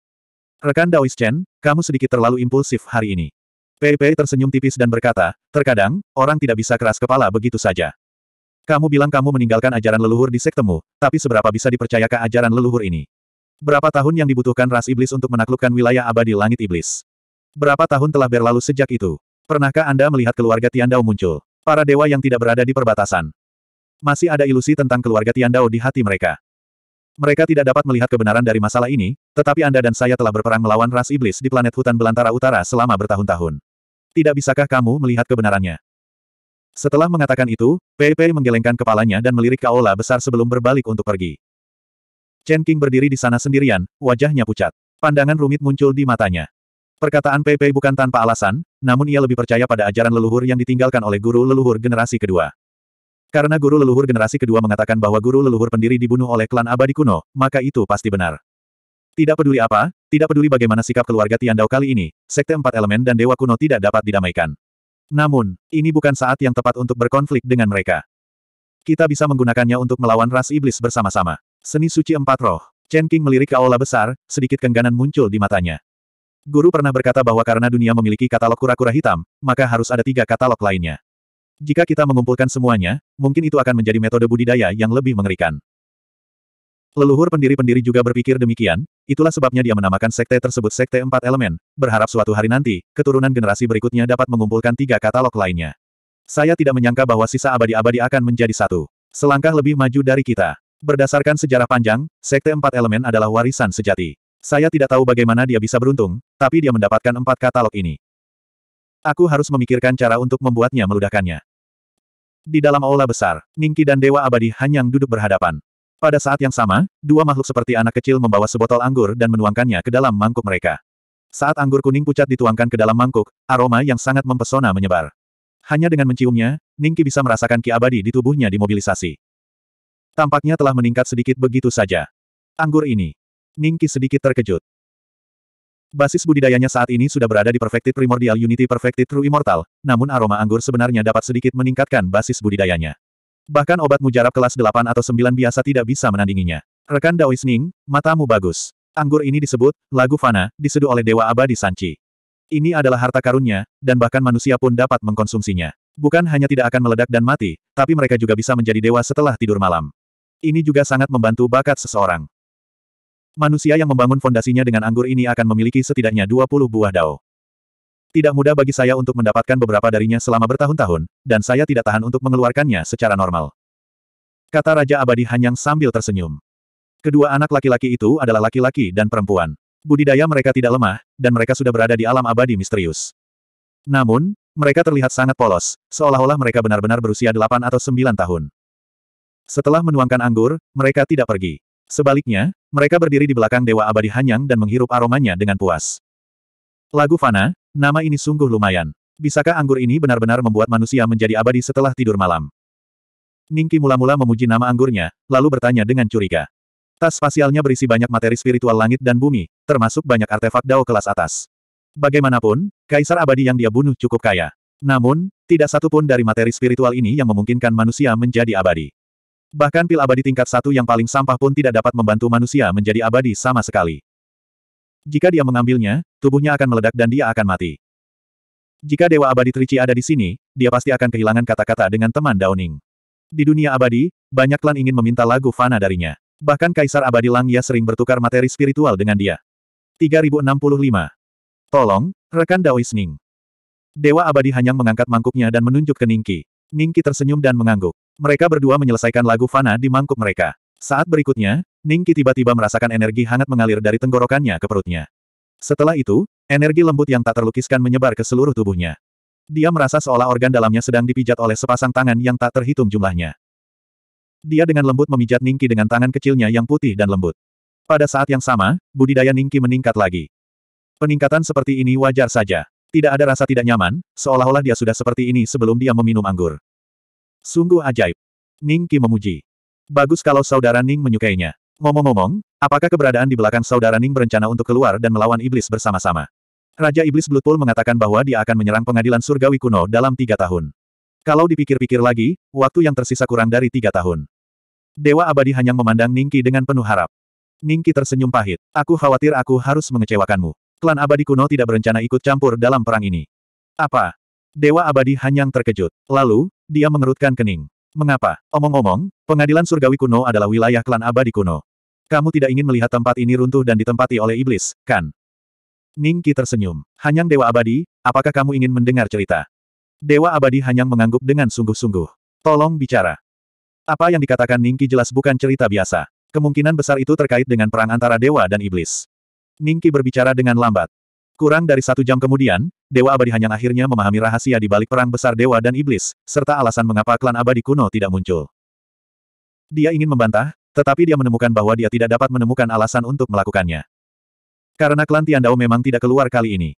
Rekan Daois Chen, kamu sedikit terlalu impulsif hari ini. Pei Pei tersenyum tipis dan berkata, terkadang, orang tidak bisa keras kepala begitu saja. Kamu bilang kamu meninggalkan ajaran leluhur di sektemu, tapi seberapa bisa dipercayakan ajaran leluhur ini? Berapa tahun yang dibutuhkan ras iblis untuk menaklukkan wilayah abadi langit iblis? Berapa tahun telah berlalu sejak itu? Pernahkah Anda melihat keluarga Tiandao muncul? Para dewa yang tidak berada di perbatasan. Masih ada ilusi tentang keluarga Tiandao di hati mereka. Mereka tidak dapat melihat kebenaran dari masalah ini, tetapi Anda dan saya telah berperang melawan ras iblis di planet hutan belantara utara selama bertahun-tahun. Tidak bisakah kamu melihat kebenarannya? Setelah mengatakan itu, Pei Pei menggelengkan kepalanya dan melirik Kaola besar sebelum berbalik untuk pergi. Chen King berdiri di sana sendirian, wajahnya pucat. Pandangan rumit muncul di matanya. Perkataan Pei Pei bukan tanpa alasan, namun ia lebih percaya pada ajaran leluhur yang ditinggalkan oleh guru leluhur generasi kedua. Karena guru leluhur generasi kedua mengatakan bahwa guru leluhur pendiri dibunuh oleh klan abadi kuno, maka itu pasti benar. Tidak peduli apa, tidak peduli bagaimana sikap keluarga Tiandao kali ini, Sekte Empat Elemen dan Dewa Kuno tidak dapat didamaikan. Namun, ini bukan saat yang tepat untuk berkonflik dengan mereka. Kita bisa menggunakannya untuk melawan ras iblis bersama-sama. Seni suci empat roh. Chen King melirik ke aula besar, sedikit kengganan muncul di matanya. Guru pernah berkata bahwa karena dunia memiliki katalog kura-kura hitam, maka harus ada tiga katalog lainnya. Jika kita mengumpulkan semuanya, mungkin itu akan menjadi metode budidaya yang lebih mengerikan. Leluhur pendiri-pendiri juga berpikir demikian, itulah sebabnya dia menamakan sekte tersebut Sekte Empat Elemen, berharap suatu hari nanti, keturunan generasi berikutnya dapat mengumpulkan tiga katalog lainnya. Saya tidak menyangka bahwa sisa abadi-abadi akan menjadi satu. Selangkah lebih maju dari kita. Berdasarkan sejarah panjang, Sekte Empat Elemen adalah warisan sejati. Saya tidak tahu bagaimana dia bisa beruntung, tapi dia mendapatkan empat katalog ini. Aku harus memikirkan cara untuk membuatnya meludahkannya. Di dalam aula besar, Ningki dan Dewa Abadi Hanyang duduk berhadapan. Pada saat yang sama, dua makhluk seperti anak kecil membawa sebotol anggur dan menuangkannya ke dalam mangkuk mereka. Saat anggur kuning pucat dituangkan ke dalam mangkuk, aroma yang sangat mempesona menyebar. Hanya dengan menciumnya, Ningki bisa merasakan ki abadi di tubuhnya dimobilisasi. Tampaknya telah meningkat sedikit begitu saja. Anggur ini. Ningki sedikit terkejut. Basis budidayanya saat ini sudah berada di Perfected Primordial Unity Perfected True Immortal, namun aroma anggur sebenarnya dapat sedikit meningkatkan basis budidayanya. Bahkan obat mujarab kelas 8 atau 9 biasa tidak bisa menandinginya. Rekan Daois Ning, matamu bagus. Anggur ini disebut, lagu fana, diseduh oleh Dewa Abadi Sanchi. Ini adalah harta karunnya, dan bahkan manusia pun dapat mengkonsumsinya. Bukan hanya tidak akan meledak dan mati, tapi mereka juga bisa menjadi dewa setelah tidur malam. Ini juga sangat membantu bakat seseorang. Manusia yang membangun fondasinya dengan anggur ini akan memiliki setidaknya 20 buah dao. Tidak mudah bagi saya untuk mendapatkan beberapa darinya selama bertahun-tahun, dan saya tidak tahan untuk mengeluarkannya secara normal. Kata Raja Abadi Hanyang sambil tersenyum. Kedua anak laki-laki itu adalah laki-laki dan perempuan. Budidaya mereka tidak lemah, dan mereka sudah berada di alam abadi misterius. Namun, mereka terlihat sangat polos, seolah-olah mereka benar-benar berusia 8 atau 9 tahun. Setelah menuangkan anggur, mereka tidak pergi. Sebaliknya, mereka berdiri di belakang Dewa Abadi Hanyang dan menghirup aromanya dengan puas. Lagu Fana, nama ini sungguh lumayan. Bisakah anggur ini benar-benar membuat manusia menjadi abadi setelah tidur malam? Ningki mula-mula memuji nama anggurnya, lalu bertanya dengan curiga. Tas spasialnya berisi banyak materi spiritual langit dan bumi, termasuk banyak artefak dao kelas atas. Bagaimanapun, kaisar abadi yang dia bunuh cukup kaya. Namun, tidak satu pun dari materi spiritual ini yang memungkinkan manusia menjadi abadi. Bahkan pil abadi tingkat satu yang paling sampah pun tidak dapat membantu manusia menjadi abadi sama sekali. Jika dia mengambilnya, tubuhnya akan meledak dan dia akan mati. Jika Dewa Abadi Trici ada di sini, dia pasti akan kehilangan kata-kata dengan teman Downing. Di dunia abadi, banyak klan ingin meminta lagu fana darinya. Bahkan Kaisar Abadi Langya sering bertukar materi spiritual dengan dia. 3065. Tolong, rekan Daois Ning. Dewa Abadi Hanyang mengangkat mangkuknya dan menunjuk ke Ningki. Ningki tersenyum dan mengangguk. Mereka berdua menyelesaikan lagu fana di mangkuk mereka. Saat berikutnya, Ningki tiba-tiba merasakan energi hangat mengalir dari tenggorokannya ke perutnya. Setelah itu, energi lembut yang tak terlukiskan menyebar ke seluruh tubuhnya. Dia merasa seolah organ dalamnya sedang dipijat oleh sepasang tangan yang tak terhitung jumlahnya. Dia dengan lembut memijat Ningki dengan tangan kecilnya yang putih dan lembut. Pada saat yang sama, budidaya Ningki meningkat lagi. Peningkatan seperti ini wajar saja. Tidak ada rasa tidak nyaman, seolah-olah dia sudah seperti ini sebelum dia meminum anggur. Sungguh ajaib. Ningki memuji. Bagus kalau saudara Ning menyukainya. Ngomong-ngomong, apakah keberadaan di belakang saudara Ning berencana untuk keluar dan melawan iblis bersama-sama? Raja Iblis Bloodpool mengatakan bahwa dia akan menyerang pengadilan surgawi kuno dalam tiga tahun. Kalau dipikir-pikir lagi, waktu yang tersisa kurang dari tiga tahun. Dewa Abadi hanya memandang Ningki dengan penuh harap. Ningki tersenyum pahit. Aku khawatir aku harus mengecewakanmu. Klan Abadi kuno tidak berencana ikut campur dalam perang ini. Apa? Dewa Abadi hanya terkejut. Lalu, dia mengerutkan kening. Mengapa? Omong-omong, pengadilan surgawi kuno adalah wilayah klan abadi kuno. Kamu tidak ingin melihat tempat ini runtuh dan ditempati oleh iblis, kan? Ningki tersenyum. Hanyang Dewa Abadi, apakah kamu ingin mendengar cerita? Dewa Abadi Hanyang mengangguk dengan sungguh-sungguh. Tolong bicara. Apa yang dikatakan Ningki jelas bukan cerita biasa. Kemungkinan besar itu terkait dengan perang antara dewa dan iblis. Ningki berbicara dengan lambat. Kurang dari satu jam kemudian, Dewa Abadi Hanyang akhirnya memahami rahasia di balik perang besar Dewa dan Iblis, serta alasan mengapa klan abadi kuno tidak muncul. Dia ingin membantah, tetapi dia menemukan bahwa dia tidak dapat menemukan alasan untuk melakukannya. Karena klan Tiandao memang tidak keluar kali ini.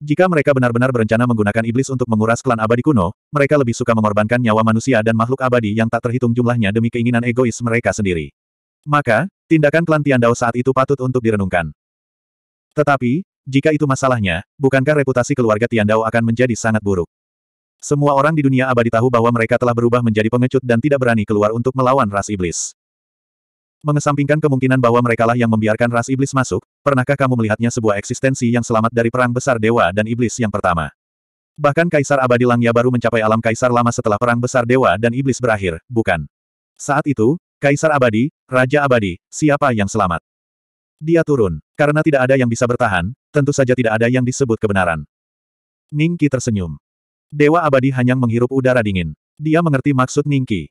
Jika mereka benar-benar berencana menggunakan iblis untuk menguras klan abadi kuno, mereka lebih suka mengorbankan nyawa manusia dan makhluk abadi yang tak terhitung jumlahnya demi keinginan egois mereka sendiri. Maka, tindakan klan Tiandao saat itu patut untuk direnungkan. Tetapi, jika itu masalahnya, bukankah reputasi keluarga Tiandao akan menjadi sangat buruk? Semua orang di dunia abadi tahu bahwa mereka telah berubah menjadi pengecut dan tidak berani keluar untuk melawan ras iblis. Mengesampingkan kemungkinan bahwa merekalah yang membiarkan ras iblis masuk, pernahkah kamu melihatnya sebuah eksistensi yang selamat dari perang besar dewa dan iblis yang pertama? Bahkan Kaisar Abadi Langya baru mencapai alam Kaisar lama setelah perang besar dewa dan iblis berakhir, bukan? Saat itu, Kaisar Abadi, Raja Abadi, siapa yang selamat? Dia turun. Karena tidak ada yang bisa bertahan, tentu saja tidak ada yang disebut kebenaran. Ningki tersenyum. Dewa Abadi hanya menghirup udara dingin. Dia mengerti maksud Ningki.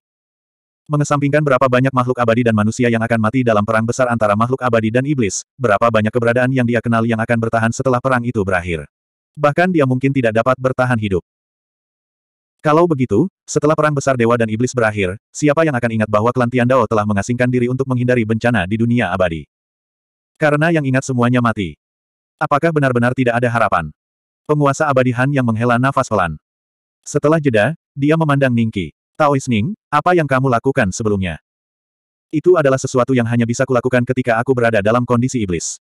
Mengesampingkan berapa banyak makhluk abadi dan manusia yang akan mati dalam perang besar antara makhluk abadi dan iblis, berapa banyak keberadaan yang dia kenal yang akan bertahan setelah perang itu berakhir. Bahkan dia mungkin tidak dapat bertahan hidup. Kalau begitu, setelah perang besar dewa dan iblis berakhir, siapa yang akan ingat bahwa klan Tiandao telah mengasingkan diri untuk menghindari bencana di dunia abadi? Karena yang ingat semuanya mati. Apakah benar-benar tidak ada harapan? Penguasa abadi Han yang menghela nafas pelan. Setelah jeda, dia memandang Ningki. Tao Isning, apa yang kamu lakukan sebelumnya? Itu adalah sesuatu yang hanya bisa kulakukan ketika aku berada dalam kondisi iblis.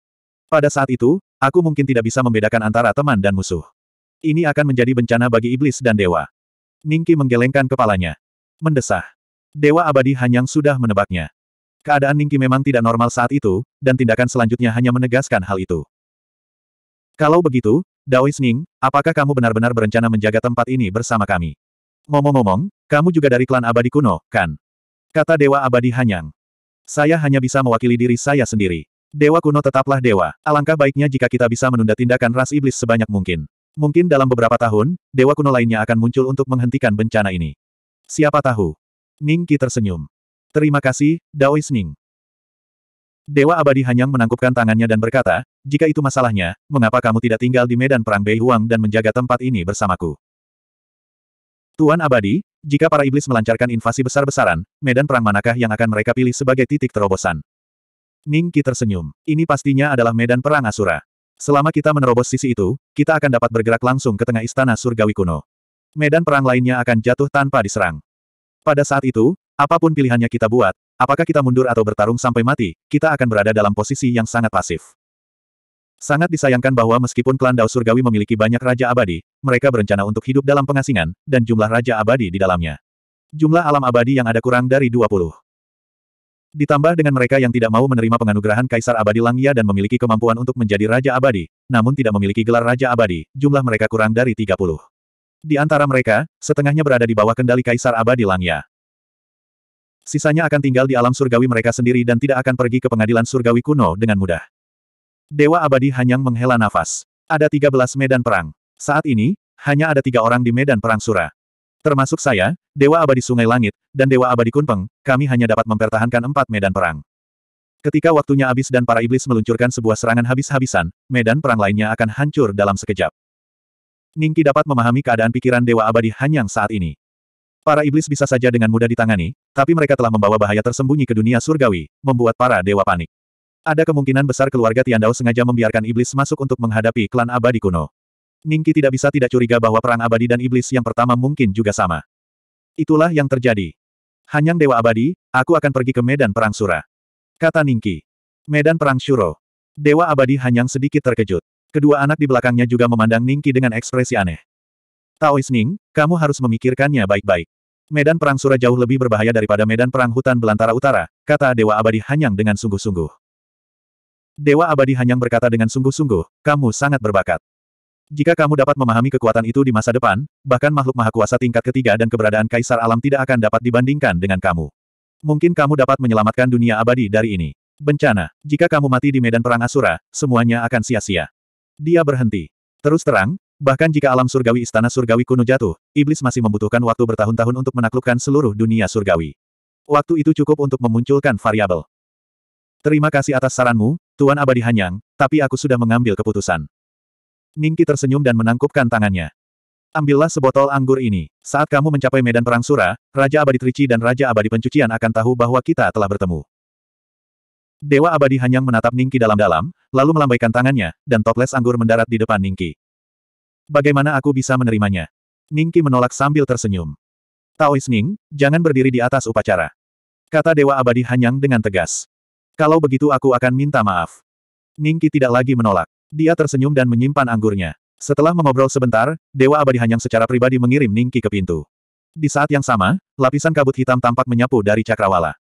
Pada saat itu, aku mungkin tidak bisa membedakan antara teman dan musuh. Ini akan menjadi bencana bagi iblis dan dewa. Ningki menggelengkan kepalanya. Mendesah. Dewa abadi Hanyang sudah menebaknya. Keadaan Ningki memang tidak normal saat itu, dan tindakan selanjutnya hanya menegaskan hal itu. Kalau begitu, Daois Ning, apakah kamu benar-benar berencana menjaga tempat ini bersama kami? Ngomong-ngomong, kamu juga dari klan abadi kuno, kan? Kata Dewa Abadi Hanyang. Saya hanya bisa mewakili diri saya sendiri. Dewa kuno tetaplah dewa. Alangkah baiknya jika kita bisa menunda tindakan ras iblis sebanyak mungkin. Mungkin dalam beberapa tahun, dewa kuno lainnya akan muncul untuk menghentikan bencana ini. Siapa tahu? Ning Qi tersenyum. Terima kasih, Daois Ning. Dewa Abadi Hanyang menangkupkan tangannya dan berkata, jika itu masalahnya, mengapa kamu tidak tinggal di medan perang Bei Huang dan menjaga tempat ini bersamaku? Tuan Abadi, jika para iblis melancarkan invasi besar-besaran, medan perang manakah yang akan mereka pilih sebagai titik terobosan? Ning Qi tersenyum. Ini pastinya adalah medan perang Asura. Selama kita menerobos sisi itu, kita akan dapat bergerak langsung ke tengah istana surgawi kuno. Medan perang lainnya akan jatuh tanpa diserang. Pada saat itu, apapun pilihannya kita buat, apakah kita mundur atau bertarung sampai mati, kita akan berada dalam posisi yang sangat pasif. Sangat disayangkan bahwa meskipun klan Dao Surgawi memiliki banyak raja abadi, mereka berencana untuk hidup dalam pengasingan, dan jumlah raja abadi di dalamnya. Jumlah alam abadi yang ada kurang dari 20. Ditambah dengan mereka yang tidak mau menerima penganugerahan Kaisar Abadi Langia dan memiliki kemampuan untuk menjadi Raja Abadi, namun tidak memiliki gelar Raja Abadi, jumlah mereka kurang dari 30. Di antara mereka, setengahnya berada di bawah kendali Kaisar Abadi Langia. Sisanya akan tinggal di alam surgawi mereka sendiri dan tidak akan pergi ke pengadilan surgawi kuno dengan mudah. Dewa abadi Hanyang menghela nafas. Ada 13 medan perang. Saat ini, hanya ada tiga orang di medan perang Sura. Termasuk saya, Dewa Abadi Sungai Langit, dan Dewa Abadi Kunpeng, kami hanya dapat mempertahankan empat medan perang. Ketika waktunya habis dan para iblis meluncurkan sebuah serangan habis-habisan, medan perang lainnya akan hancur dalam sekejap. Ningki dapat memahami keadaan pikiran Dewa Abadi Hanyang saat ini. Para iblis bisa saja dengan mudah ditangani, tapi mereka telah membawa bahaya tersembunyi ke dunia surgawi, membuat para dewa panik. Ada kemungkinan besar keluarga Tiandao sengaja membiarkan iblis masuk untuk menghadapi klan abadi kuno. Ningki tidak bisa tidak curiga bahwa perang abadi dan iblis yang pertama mungkin juga sama. Itulah yang terjadi. Hanyang Dewa Abadi, aku akan pergi ke medan perang Sura. Kata Ningki. Medan perang Shuro. Dewa Abadi Hanyang sedikit terkejut. Kedua anak di belakangnya juga memandang Ningki dengan ekspresi aneh. Taois Ning, kamu harus memikirkannya baik-baik. Medan perang Sura jauh lebih berbahaya daripada medan perang hutan belantara utara, kata Dewa Abadi Hanyang dengan sungguh-sungguh. Dewa abadi Hanyang berkata dengan sungguh-sungguh, kamu sangat berbakat. Jika kamu dapat memahami kekuatan itu di masa depan, bahkan makhluk maha kuasa tingkat ketiga dan keberadaan kaisar alam tidak akan dapat dibandingkan dengan kamu. Mungkin kamu dapat menyelamatkan dunia abadi dari ini. Bencana, jika kamu mati di medan perang Asura, semuanya akan sia-sia. Dia berhenti. Terus terang, bahkan jika alam surgawi istana surgawi kuno jatuh, iblis masih membutuhkan waktu bertahun-tahun untuk menaklukkan seluruh dunia surgawi. Waktu itu cukup untuk memunculkan variabel. Terima kasih atas saranmu, Tuan Abadi Hanyang, tapi aku sudah mengambil keputusan. Ningki tersenyum dan menangkupkan tangannya. Ambillah sebotol anggur ini. Saat kamu mencapai medan perang Sura, Raja Abadi Trici dan Raja Abadi Pencucian akan tahu bahwa kita telah bertemu. Dewa Abadi Hanyang menatap Ningki dalam-dalam, lalu melambaikan tangannya, dan toples anggur mendarat di depan Ningki. Bagaimana aku bisa menerimanya? Ningki menolak sambil tersenyum. Taois Ning, jangan berdiri di atas upacara. Kata Dewa Abadi Hanyang dengan tegas. Kalau begitu aku akan minta maaf. Ningki tidak lagi menolak. Dia tersenyum dan menyimpan anggurnya. Setelah mengobrol sebentar, Dewa Abadi Hanyang secara pribadi mengirim Ningki ke pintu. Di saat yang sama, lapisan kabut hitam tampak menyapu dari cakrawala.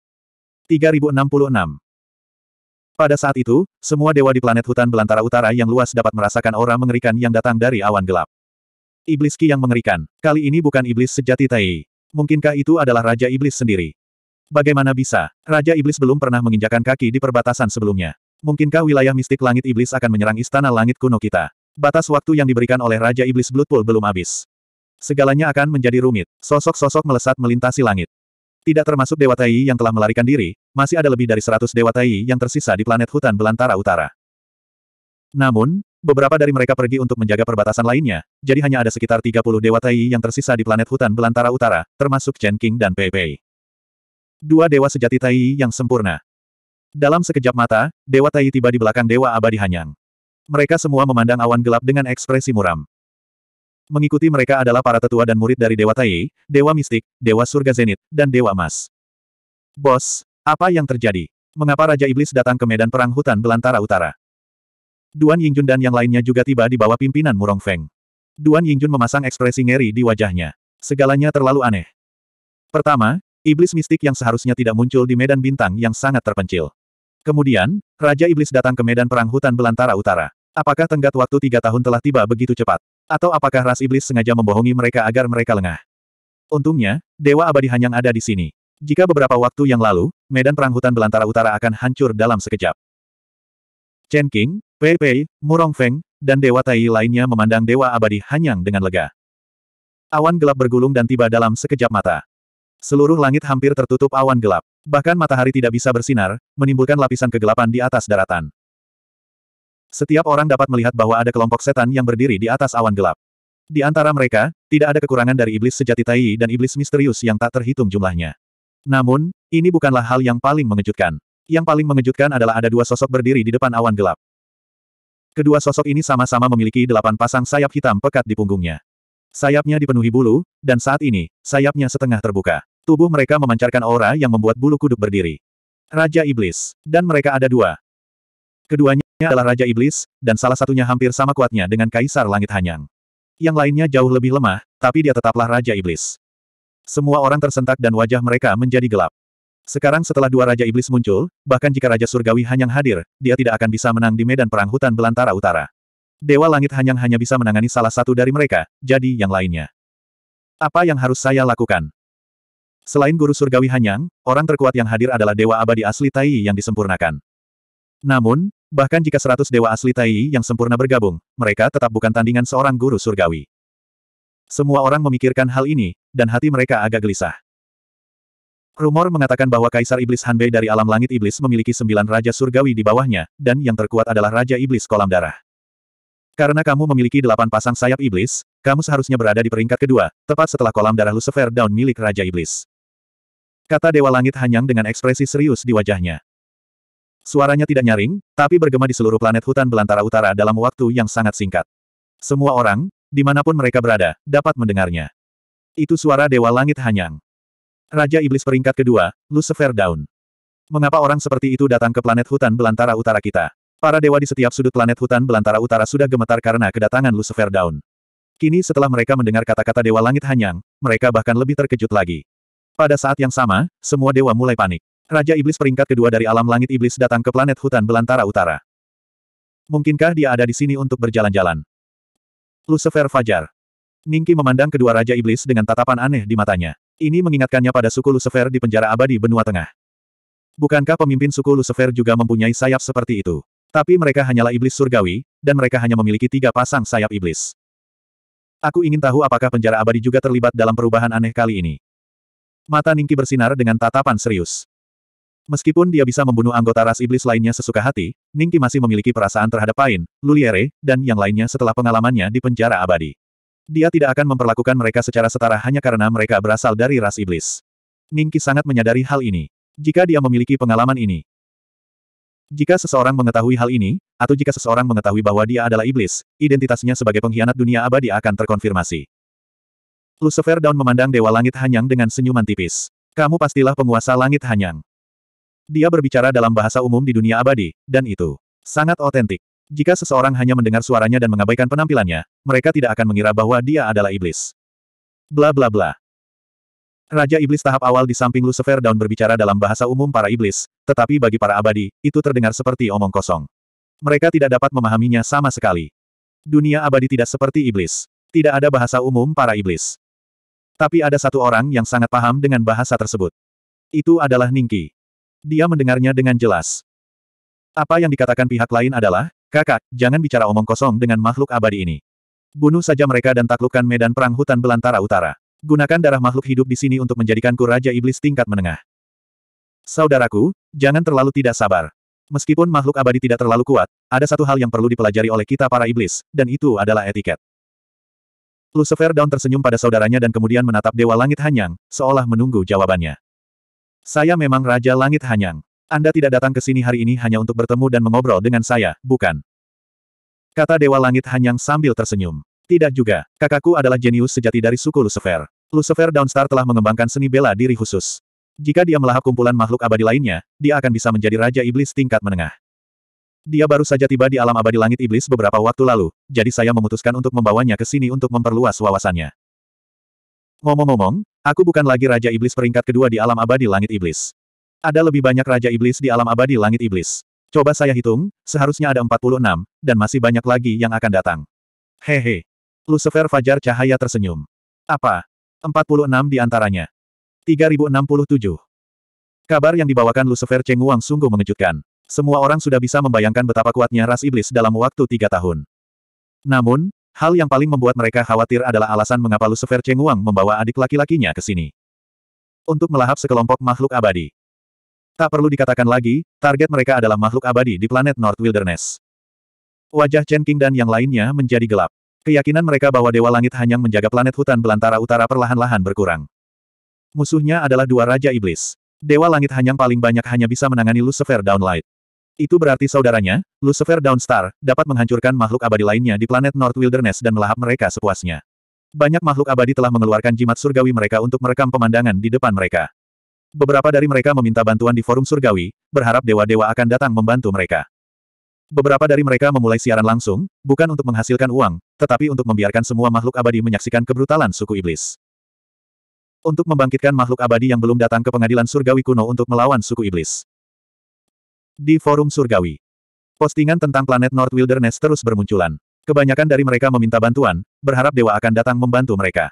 3066 Pada saat itu, semua dewa di planet hutan belantara utara yang luas dapat merasakan aura mengerikan yang datang dari awan gelap. Iblis Ki yang mengerikan, kali ini bukan iblis sejati Tai. Mungkinkah itu adalah Raja Iblis sendiri? Bagaimana bisa? Raja Iblis belum pernah menginjakan kaki di perbatasan sebelumnya. Mungkinkah wilayah mistik langit iblis akan menyerang istana langit kuno kita? Batas waktu yang diberikan oleh Raja Iblis Bloodpool belum habis. Segalanya akan menjadi rumit. Sosok-sosok melesat melintasi langit. Tidak termasuk Dewa Tai yang telah melarikan diri, masih ada lebih dari 100 Dewa Tai yang tersisa di planet hutan belantara utara. Namun, beberapa dari mereka pergi untuk menjaga perbatasan lainnya, jadi hanya ada sekitar 30 Dewa Tai yang tersisa di planet hutan belantara utara, termasuk Chen King dan Pei Pei. Dua dewa sejati Tai yang sempurna. Dalam sekejap mata, dewa Tai tiba di belakang dewa abadi Hanyang. Mereka semua memandang awan gelap dengan ekspresi muram. Mengikuti mereka adalah para tetua dan murid dari Dewa Tai, Dewa Mistik, Dewa Surga Zenit, dan Dewa Emas. Bos, apa yang terjadi? Mengapa Raja Iblis datang ke medan perang hutan belantara utara? Duan Yingjun dan yang lainnya juga tiba di bawah pimpinan Murong Feng. Duan Yingjun memasang ekspresi ngeri di wajahnya. Segalanya terlalu aneh. Pertama, Iblis mistik yang seharusnya tidak muncul di medan bintang yang sangat terpencil. Kemudian, Raja Iblis datang ke medan perang hutan belantara utara. Apakah tenggat waktu tiga tahun telah tiba begitu cepat? Atau apakah ras iblis sengaja membohongi mereka agar mereka lengah? Untungnya, Dewa Abadi Hanyang ada di sini. Jika beberapa waktu yang lalu, medan perang hutan belantara utara akan hancur dalam sekejap. Chen King, Pei Pei, Murong Feng, dan Dewa Tai lainnya memandang Dewa Abadi Hanyang dengan lega. Awan gelap bergulung dan tiba dalam sekejap mata. Seluruh langit hampir tertutup awan gelap. Bahkan matahari tidak bisa bersinar, menimbulkan lapisan kegelapan di atas daratan. Setiap orang dapat melihat bahwa ada kelompok setan yang berdiri di atas awan gelap. Di antara mereka, tidak ada kekurangan dari iblis sejati Tai dan iblis misterius yang tak terhitung jumlahnya. Namun, ini bukanlah hal yang paling mengejutkan. Yang paling mengejutkan adalah ada dua sosok berdiri di depan awan gelap. Kedua sosok ini sama-sama memiliki delapan pasang sayap hitam pekat di punggungnya. Sayapnya dipenuhi bulu, dan saat ini, sayapnya setengah terbuka. Tubuh mereka memancarkan aura yang membuat bulu kuduk berdiri. Raja Iblis. Dan mereka ada dua. Keduanya adalah Raja Iblis, dan salah satunya hampir sama kuatnya dengan Kaisar Langit Hanyang. Yang lainnya jauh lebih lemah, tapi dia tetaplah Raja Iblis. Semua orang tersentak dan wajah mereka menjadi gelap. Sekarang setelah dua Raja Iblis muncul, bahkan jika Raja Surgawi Hanyang hadir, dia tidak akan bisa menang di medan perang hutan belantara utara. Dewa Langit Hanyang hanya bisa menangani salah satu dari mereka, jadi yang lainnya. Apa yang harus saya lakukan? Selain guru surgawi Hanyang, orang terkuat yang hadir adalah dewa abadi asli Taiyi yang disempurnakan. Namun, bahkan jika seratus dewa asli Taiyi yang sempurna bergabung, mereka tetap bukan tandingan seorang guru surgawi. Semua orang memikirkan hal ini, dan hati mereka agak gelisah. Rumor mengatakan bahwa Kaisar Iblis Hanbei dari alam langit iblis memiliki sembilan raja surgawi di bawahnya, dan yang terkuat adalah Raja Iblis Kolam Darah. Karena kamu memiliki delapan pasang sayap iblis, kamu seharusnya berada di peringkat kedua, tepat setelah kolam darah Lucifer Down milik Raja Iblis kata Dewa Langit Hanyang dengan ekspresi serius di wajahnya. Suaranya tidak nyaring, tapi bergema di seluruh planet hutan belantara utara dalam waktu yang sangat singkat. Semua orang, dimanapun mereka berada, dapat mendengarnya. Itu suara Dewa Langit Hanyang. Raja Iblis peringkat kedua, Lucifer Daun. Mengapa orang seperti itu datang ke planet hutan belantara utara kita? Para dewa di setiap sudut planet hutan belantara utara sudah gemetar karena kedatangan Lucifer Daun. Kini setelah mereka mendengar kata-kata Dewa Langit Hanyang, mereka bahkan lebih terkejut lagi. Pada saat yang sama, semua dewa mulai panik. Raja Iblis peringkat kedua dari alam langit Iblis datang ke planet hutan belantara utara. Mungkinkah dia ada di sini untuk berjalan-jalan? Lucifer Fajar. Ningki memandang kedua Raja Iblis dengan tatapan aneh di matanya. Ini mengingatkannya pada suku Lucifer di penjara abadi benua tengah. Bukankah pemimpin suku Lucifer juga mempunyai sayap seperti itu? Tapi mereka hanyalah iblis surgawi, dan mereka hanya memiliki tiga pasang sayap iblis. Aku ingin tahu apakah penjara abadi juga terlibat dalam perubahan aneh kali ini. Mata Ningki bersinar dengan tatapan serius. Meskipun dia bisa membunuh anggota ras iblis lainnya sesuka hati, Ningki masih memiliki perasaan terhadap Pain, Luliere, dan yang lainnya setelah pengalamannya di penjara abadi. Dia tidak akan memperlakukan mereka secara setara hanya karena mereka berasal dari ras iblis. Ningki sangat menyadari hal ini. Jika dia memiliki pengalaman ini, jika seseorang mengetahui hal ini, atau jika seseorang mengetahui bahwa dia adalah iblis, identitasnya sebagai pengkhianat dunia abadi akan terkonfirmasi. Lucifer Down memandang Dewa Langit Hanyang dengan senyuman tipis. Kamu pastilah penguasa Langit Hanyang. Dia berbicara dalam bahasa umum di dunia abadi, dan itu sangat otentik. Jika seseorang hanya mendengar suaranya dan mengabaikan penampilannya, mereka tidak akan mengira bahwa dia adalah iblis. Bla bla bla. Raja Iblis tahap awal di samping Lucifer Down berbicara dalam bahasa umum para iblis, tetapi bagi para abadi, itu terdengar seperti omong kosong. Mereka tidak dapat memahaminya sama sekali. Dunia abadi tidak seperti iblis. Tidak ada bahasa umum para iblis. Tapi ada satu orang yang sangat paham dengan bahasa tersebut. Itu adalah Ningki. Dia mendengarnya dengan jelas. Apa yang dikatakan pihak lain adalah, kakak, jangan bicara omong kosong dengan makhluk abadi ini. Bunuh saja mereka dan taklukkan medan perang hutan belantara utara. Gunakan darah makhluk hidup di sini untuk menjadikanku Raja Iblis tingkat menengah. Saudaraku, jangan terlalu tidak sabar. Meskipun makhluk abadi tidak terlalu kuat, ada satu hal yang perlu dipelajari oleh kita para iblis, dan itu adalah etiket. Lucifer Down tersenyum pada saudaranya dan kemudian menatap Dewa Langit Hanyang, seolah menunggu jawabannya. Saya memang Raja Langit Hanyang. Anda tidak datang ke sini hari ini hanya untuk bertemu dan mengobrol dengan saya, bukan? Kata Dewa Langit Hanyang sambil tersenyum. Tidak juga, kakakku adalah jenius sejati dari suku Lucifer. Lucifer Downstar telah mengembangkan seni bela diri khusus. Jika dia melahap kumpulan makhluk abadi lainnya, dia akan bisa menjadi Raja Iblis tingkat menengah. Dia baru saja tiba di alam abadi langit iblis beberapa waktu lalu, jadi saya memutuskan untuk membawanya ke sini untuk memperluas wawasannya. Ngomong-ngomong, aku bukan lagi Raja Iblis peringkat kedua di alam abadi langit iblis. Ada lebih banyak Raja Iblis di alam abadi langit iblis. Coba saya hitung, seharusnya ada 46, dan masih banyak lagi yang akan datang. Hehe. Lucifer Fajar Cahaya tersenyum. Apa? 46 di antaranya. 3067. Kabar yang dibawakan Lucifer Cheng Wang sungguh mengejutkan. Semua orang sudah bisa membayangkan betapa kuatnya ras iblis dalam waktu tiga tahun. Namun, hal yang paling membuat mereka khawatir adalah alasan mengapa Lucifer Cheng Wang membawa adik laki-lakinya ke sini. Untuk melahap sekelompok makhluk abadi. Tak perlu dikatakan lagi, target mereka adalah makhluk abadi di planet North Wilderness. Wajah Chen King dan yang lainnya menjadi gelap. Keyakinan mereka bahwa Dewa Langit hanya menjaga planet hutan belantara utara perlahan-lahan berkurang. Musuhnya adalah dua Raja Iblis. Dewa Langit Hanyang paling banyak hanya bisa menangani Lucifer Downlight. Itu berarti saudaranya, Lucifer Downstar, dapat menghancurkan makhluk abadi lainnya di planet North Wilderness dan melahap mereka sepuasnya. Banyak makhluk abadi telah mengeluarkan jimat surgawi mereka untuk merekam pemandangan di depan mereka. Beberapa dari mereka meminta bantuan di forum surgawi, berharap dewa-dewa akan datang membantu mereka. Beberapa dari mereka memulai siaran langsung, bukan untuk menghasilkan uang, tetapi untuk membiarkan semua makhluk abadi menyaksikan kebrutalan suku iblis. Untuk membangkitkan makhluk abadi yang belum datang ke pengadilan surgawi kuno untuk melawan suku iblis di forum surgawi. Postingan tentang planet North Wilderness terus bermunculan. Kebanyakan dari mereka meminta bantuan, berharap dewa akan datang membantu mereka.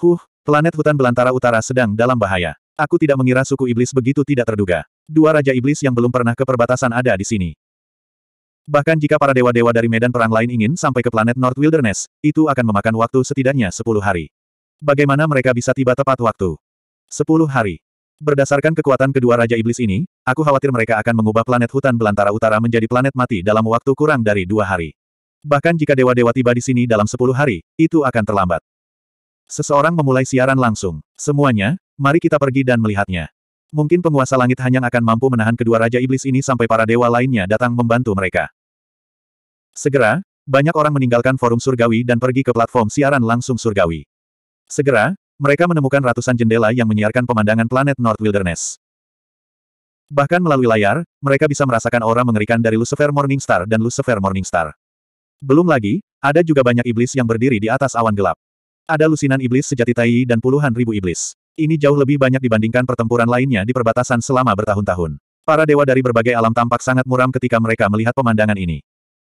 Huh, planet hutan belantara utara sedang dalam bahaya. Aku tidak mengira suku iblis begitu tidak terduga. Dua raja iblis yang belum pernah ke perbatasan ada di sini. Bahkan jika para dewa-dewa dari medan perang lain ingin sampai ke planet North Wilderness, itu akan memakan waktu setidaknya sepuluh hari. Bagaimana mereka bisa tiba tepat waktu? Sepuluh hari. Berdasarkan kekuatan kedua Raja Iblis ini, aku khawatir mereka akan mengubah planet hutan belantara utara menjadi planet mati dalam waktu kurang dari dua hari. Bahkan jika dewa-dewa tiba di sini dalam sepuluh hari, itu akan terlambat. Seseorang memulai siaran langsung. Semuanya, mari kita pergi dan melihatnya. Mungkin penguasa langit hanya akan mampu menahan kedua Raja Iblis ini sampai para dewa lainnya datang membantu mereka. Segera, banyak orang meninggalkan forum surgawi dan pergi ke platform siaran langsung surgawi. Segera, mereka menemukan ratusan jendela yang menyiarkan pemandangan planet North Wilderness. Bahkan melalui layar, mereka bisa merasakan aura mengerikan dari Lucifer Morningstar dan Lucifer Morningstar. Belum lagi, ada juga banyak iblis yang berdiri di atas awan gelap. Ada lusinan iblis sejati tai dan puluhan ribu iblis. Ini jauh lebih banyak dibandingkan pertempuran lainnya di perbatasan selama bertahun-tahun. Para dewa dari berbagai alam tampak sangat muram ketika mereka melihat pemandangan ini.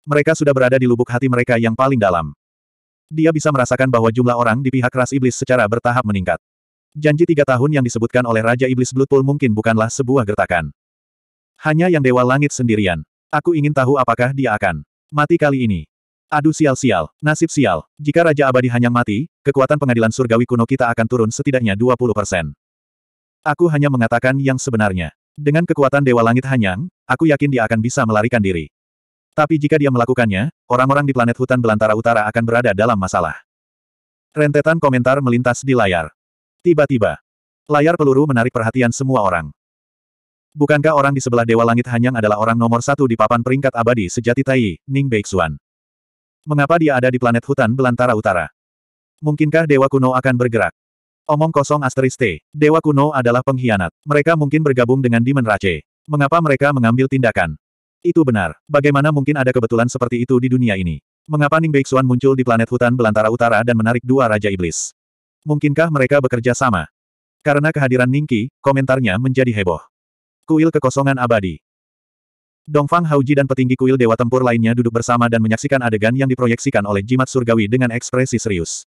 Mereka sudah berada di lubuk hati mereka yang paling dalam. Dia bisa merasakan bahwa jumlah orang di pihak ras iblis secara bertahap meningkat. Janji tiga tahun yang disebutkan oleh Raja Iblis Bloodpool mungkin bukanlah sebuah gertakan. Hanya yang Dewa Langit sendirian. Aku ingin tahu apakah dia akan mati kali ini. Aduh sial-sial, nasib sial. Jika Raja Abadi hanya mati, kekuatan pengadilan surgawi kuno kita akan turun setidaknya 20%. Aku hanya mengatakan yang sebenarnya. Dengan kekuatan Dewa Langit Hanyang, aku yakin dia akan bisa melarikan diri. Tapi jika dia melakukannya, orang-orang di planet hutan belantara utara akan berada dalam masalah. Rentetan komentar melintas di layar. Tiba-tiba, layar peluru menarik perhatian semua orang. Bukankah orang di sebelah Dewa Langit Hanyang adalah orang nomor satu di papan peringkat abadi sejati Tai, Ning Beixuan? Mengapa dia ada di planet hutan belantara utara? Mungkinkah Dewa Kuno akan bergerak? Omong kosong asteriste, Dewa Kuno adalah pengkhianat. Mereka mungkin bergabung dengan Demon Rache. Mengapa mereka mengambil tindakan? Itu benar. Bagaimana mungkin ada kebetulan seperti itu di dunia ini? Mengapa Ning Beixuan muncul di planet hutan belantara utara dan menarik dua Raja Iblis? Mungkinkah mereka bekerja sama? Karena kehadiran Ningki, komentarnya menjadi heboh. Kuil kekosongan abadi. Dongfang Hauji dan petinggi kuil dewa tempur lainnya duduk bersama dan menyaksikan adegan yang diproyeksikan oleh jimat surgawi dengan ekspresi serius.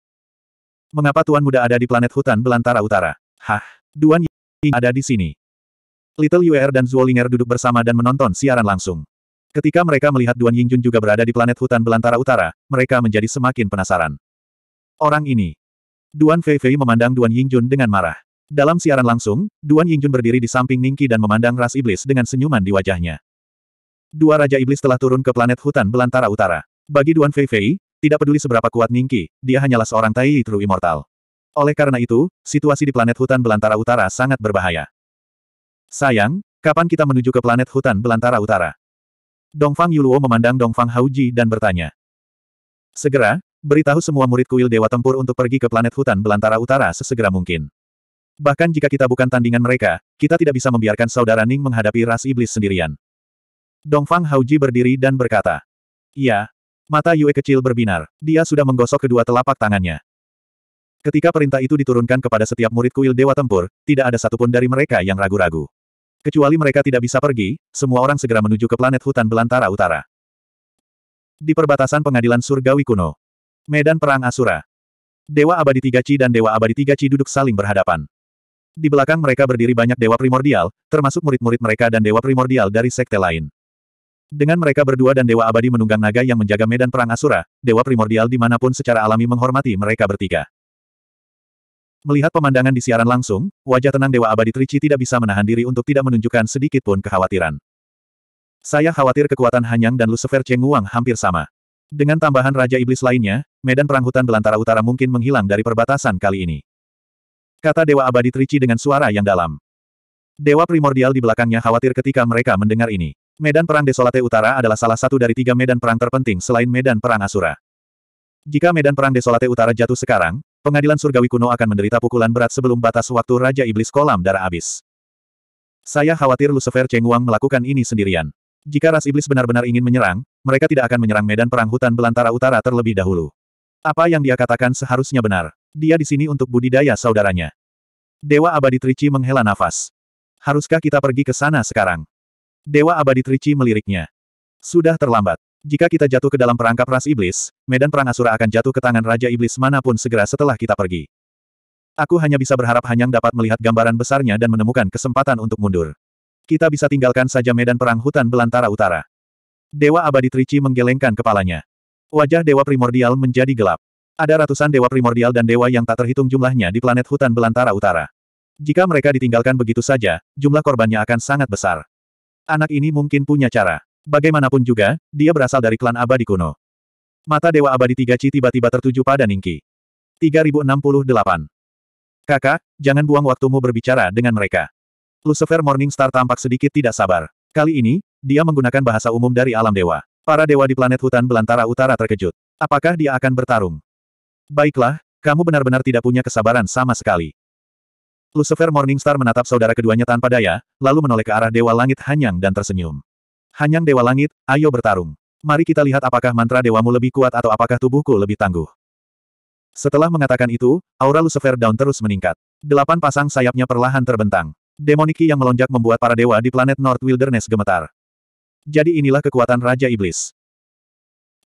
Mengapa Tuan Muda ada di planet hutan belantara utara? Hah, Duan Ying ada di sini. Little Yuer dan Zuolinger duduk bersama dan menonton siaran langsung. Ketika mereka melihat Duan Yingjun juga berada di planet hutan belantara utara, mereka menjadi semakin penasaran. Orang ini. Duan Fei Fei memandang Duan Yingjun dengan marah. Dalam siaran langsung, Duan Yingjun berdiri di samping Ningki dan memandang ras iblis dengan senyuman di wajahnya. Dua Raja Iblis telah turun ke planet hutan belantara utara. Bagi Duan Fei Fei, tidak peduli seberapa kuat Ningki, dia hanyalah seorang Tai True Immortal. Oleh karena itu, situasi di planet hutan belantara utara sangat berbahaya. Sayang, kapan kita menuju ke planet hutan belantara utara? Dongfang Yuluo memandang Dongfang Hauji dan bertanya. Segera, beritahu semua murid kuil Dewa Tempur untuk pergi ke planet hutan belantara utara sesegera mungkin. Bahkan jika kita bukan tandingan mereka, kita tidak bisa membiarkan saudara Ning menghadapi ras iblis sendirian. Dongfang Hauji berdiri dan berkata. "Ya." Mata Yue kecil berbinar. Dia sudah menggosok kedua telapak tangannya. Ketika perintah itu diturunkan kepada setiap murid kuil Dewa Tempur, tidak ada satupun dari mereka yang ragu-ragu. Kecuali mereka tidak bisa pergi, semua orang segera menuju ke planet hutan belantara utara. Di perbatasan pengadilan surgawi kuno. Medan Perang Asura. Dewa Abadi Tiga Ci dan Dewa Abadi Tiga Ci duduk saling berhadapan. Di belakang mereka berdiri banyak dewa primordial, termasuk murid-murid mereka dan dewa primordial dari sekte lain. Dengan mereka berdua dan dewa abadi menunggang naga yang menjaga medan perang Asura, dewa primordial dimanapun secara alami menghormati mereka bertiga. Melihat pemandangan di siaran langsung, wajah tenang Dewa Abadi Trici tidak bisa menahan diri untuk tidak menunjukkan sedikit pun kekhawatiran. Saya khawatir kekuatan Hanyang dan Lucifer Cheng Wang hampir sama. Dengan tambahan Raja Iblis lainnya, medan perang hutan belantara utara mungkin menghilang dari perbatasan kali ini. Kata Dewa Abadi Trici dengan suara yang dalam. Dewa primordial di belakangnya khawatir ketika mereka mendengar ini. Medan Perang Desolate Utara adalah salah satu dari tiga medan perang terpenting selain medan perang Asura. Jika medan perang Desolate Utara jatuh sekarang, Pengadilan surgawi kuno akan menderita pukulan berat sebelum batas waktu Raja Iblis Kolam Darah Abis. Saya khawatir Lucifer Cheng Wang melakukan ini sendirian. Jika ras iblis benar-benar ingin menyerang, mereka tidak akan menyerang medan perang hutan belantara utara terlebih dahulu. Apa yang dia katakan seharusnya benar. Dia di sini untuk budidaya saudaranya. Dewa Abadi Trici menghela nafas. Haruskah kita pergi ke sana sekarang? Dewa Abadi Trici meliriknya. Sudah terlambat. Jika kita jatuh ke dalam perangkap ras iblis, medan perang Asura akan jatuh ke tangan Raja Iblis manapun segera setelah kita pergi. Aku hanya bisa berharap Hanyang dapat melihat gambaran besarnya dan menemukan kesempatan untuk mundur. Kita bisa tinggalkan saja medan perang hutan belantara utara. Dewa Abadi Trici menggelengkan kepalanya. Wajah Dewa Primordial menjadi gelap. Ada ratusan Dewa Primordial dan Dewa yang tak terhitung jumlahnya di planet hutan belantara utara. Jika mereka ditinggalkan begitu saja, jumlah korbannya akan sangat besar. Anak ini mungkin punya cara. Bagaimanapun juga, dia berasal dari klan abadi kuno. Mata Dewa Abadi Tiga Ci tiba-tiba tertuju pada Ningki. 3068. Kakak, jangan buang waktumu berbicara dengan mereka. Lucifer Morningstar tampak sedikit tidak sabar. Kali ini, dia menggunakan bahasa umum dari alam dewa. Para dewa di planet hutan belantara utara terkejut. Apakah dia akan bertarung? Baiklah, kamu benar-benar tidak punya kesabaran sama sekali. Lucifer Morningstar menatap saudara keduanya tanpa daya, lalu menoleh ke arah Dewa Langit Hanyang dan tersenyum. Hanyang Dewa Langit, ayo bertarung. Mari kita lihat apakah mantra dewamu lebih kuat atau apakah tubuhku lebih tangguh. Setelah mengatakan itu, aura Lucifer Down terus meningkat. Delapan pasang sayapnya perlahan terbentang. Demoniki yang melonjak membuat para dewa di planet North Wilderness gemetar. Jadi inilah kekuatan Raja Iblis.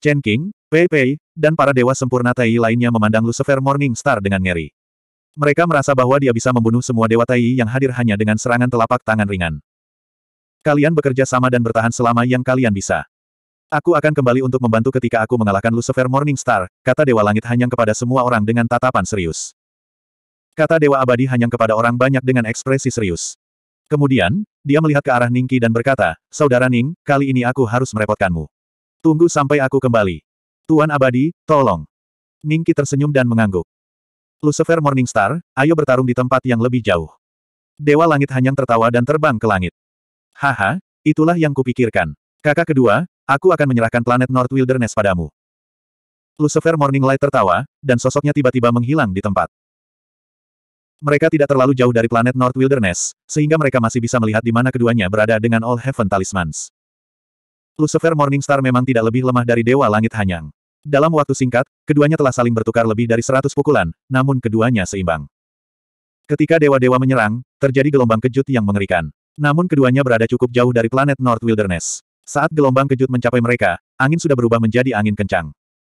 Chen King, Pei Pei, dan para dewa sempurna Tai lainnya memandang Lucifer Morning Star dengan ngeri. Mereka merasa bahwa dia bisa membunuh semua dewa Tai yang hadir hanya dengan serangan telapak tangan ringan. Kalian bekerja sama dan bertahan selama yang kalian bisa. Aku akan kembali untuk membantu ketika aku mengalahkan Lucifer Morningstar, kata Dewa Langit Hanyang kepada semua orang dengan tatapan serius. Kata Dewa Abadi Hanyang kepada orang banyak dengan ekspresi serius. Kemudian, dia melihat ke arah Ningki dan berkata, Saudara Ning, kali ini aku harus merepotkanmu. Tunggu sampai aku kembali. Tuan Abadi, tolong. Ningki tersenyum dan mengangguk. Lucifer Morningstar, ayo bertarung di tempat yang lebih jauh. Dewa Langit Hanyang tertawa dan terbang ke langit. Haha, itulah yang kupikirkan. Kakak kedua, aku akan menyerahkan planet North Wilderness padamu. Lucifer Morning Light tertawa, dan sosoknya tiba-tiba menghilang di tempat. Mereka tidak terlalu jauh dari planet North Wilderness, sehingga mereka masih bisa melihat di mana keduanya berada dengan All Heaven Talismans. Lucifer Morningstar memang tidak lebih lemah dari Dewa Langit Hanyang. Dalam waktu singkat, keduanya telah saling bertukar lebih dari seratus pukulan, namun keduanya seimbang. Ketika dewa-dewa menyerang, terjadi gelombang kejut yang mengerikan. Namun keduanya berada cukup jauh dari planet North Wilderness. Saat gelombang kejut mencapai mereka, angin sudah berubah menjadi angin kencang.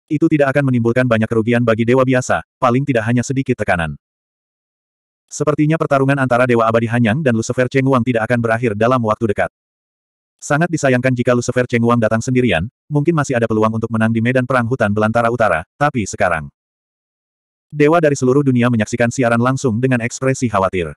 Itu tidak akan menimbulkan banyak kerugian bagi dewa biasa, paling tidak hanya sedikit tekanan. Sepertinya pertarungan antara Dewa Abadi Hanyang dan Lucifer Cheng tidak akan berakhir dalam waktu dekat. Sangat disayangkan jika Lucifer Cheng datang sendirian, mungkin masih ada peluang untuk menang di medan perang hutan belantara utara, tapi sekarang. Dewa dari seluruh dunia menyaksikan siaran langsung dengan ekspresi khawatir.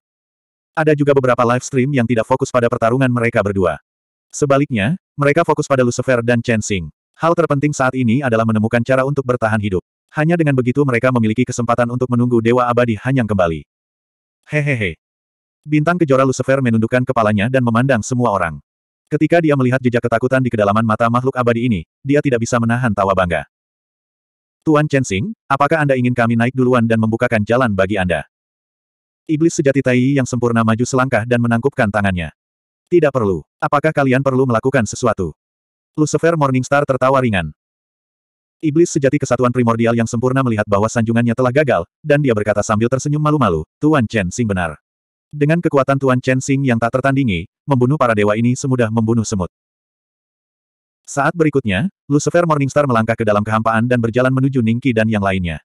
Ada juga beberapa live stream yang tidak fokus pada pertarungan mereka berdua. Sebaliknya, mereka fokus pada Lucifer dan Chen Xing. Hal terpenting saat ini adalah menemukan cara untuk bertahan hidup. Hanya dengan begitu mereka memiliki kesempatan untuk menunggu Dewa Abadi Hanyang kembali. Hehehe. Bintang kejora Lucifer menundukkan kepalanya dan memandang semua orang. Ketika dia melihat jejak ketakutan di kedalaman mata makhluk abadi ini, dia tidak bisa menahan tawa bangga. Tuan Chen Xing, apakah Anda ingin kami naik duluan dan membukakan jalan bagi Anda? Iblis sejati Tai yang sempurna maju selangkah dan menangkupkan tangannya. Tidak perlu. Apakah kalian perlu melakukan sesuatu? Lucifer Morningstar tertawa ringan. Iblis sejati kesatuan primordial yang sempurna melihat bahwa sanjungannya telah gagal, dan dia berkata sambil tersenyum malu-malu, Tuan Chen Sing benar. Dengan kekuatan Tuan Chen Sing yang tak tertandingi, membunuh para dewa ini semudah membunuh semut. Saat berikutnya, Lucifer Morningstar melangkah ke dalam kehampaan dan berjalan menuju Ningki dan yang lainnya.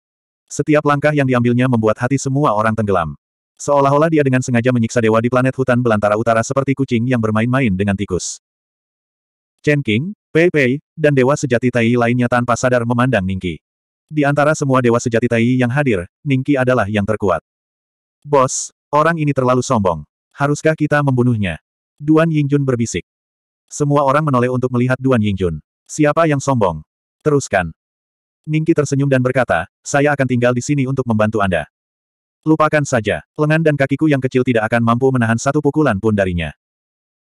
Setiap langkah yang diambilnya membuat hati semua orang tenggelam. Seolah-olah dia dengan sengaja menyiksa dewa di planet hutan belantara utara seperti kucing yang bermain-main dengan tikus. Chen King, Pei Pei, dan dewa sejati Tai lainnya tanpa sadar memandang Ningki. Di antara semua dewa sejati Tai yang hadir, Ningki adalah yang terkuat. Bos, orang ini terlalu sombong. Haruskah kita membunuhnya? Duan Yingjun berbisik. Semua orang menoleh untuk melihat Duan Yingjun. Siapa yang sombong? Teruskan. Ningki tersenyum dan berkata, saya akan tinggal di sini untuk membantu Anda. Lupakan saja, lengan dan kakiku yang kecil tidak akan mampu menahan satu pukulan pun darinya.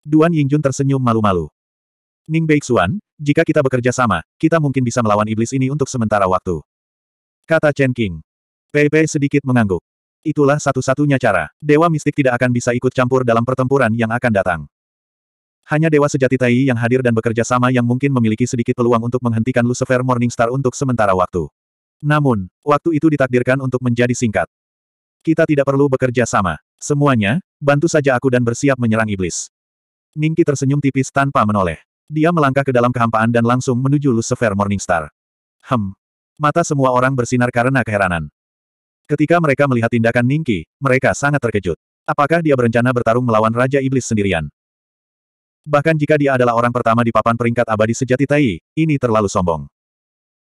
Duan Yingjun tersenyum malu-malu. Ning Beixuan, jika kita bekerja sama, kita mungkin bisa melawan iblis ini untuk sementara waktu. Kata Chen King. Pei Pei sedikit mengangguk. Itulah satu-satunya cara. Dewa mistik tidak akan bisa ikut campur dalam pertempuran yang akan datang. Hanya Dewa Sejati Tai yang hadir dan bekerja sama yang mungkin memiliki sedikit peluang untuk menghentikan Lucifer Morningstar untuk sementara waktu. Namun, waktu itu ditakdirkan untuk menjadi singkat. Kita tidak perlu bekerja sama. Semuanya, bantu saja aku dan bersiap menyerang iblis. Ningki tersenyum tipis tanpa menoleh. Dia melangkah ke dalam kehampaan dan langsung menuju Lucifer Morningstar. Hem. Mata semua orang bersinar karena keheranan. Ketika mereka melihat tindakan Ningki, mereka sangat terkejut. Apakah dia berencana bertarung melawan Raja Iblis sendirian? Bahkan jika dia adalah orang pertama di papan peringkat abadi sejati Tai, ini terlalu sombong.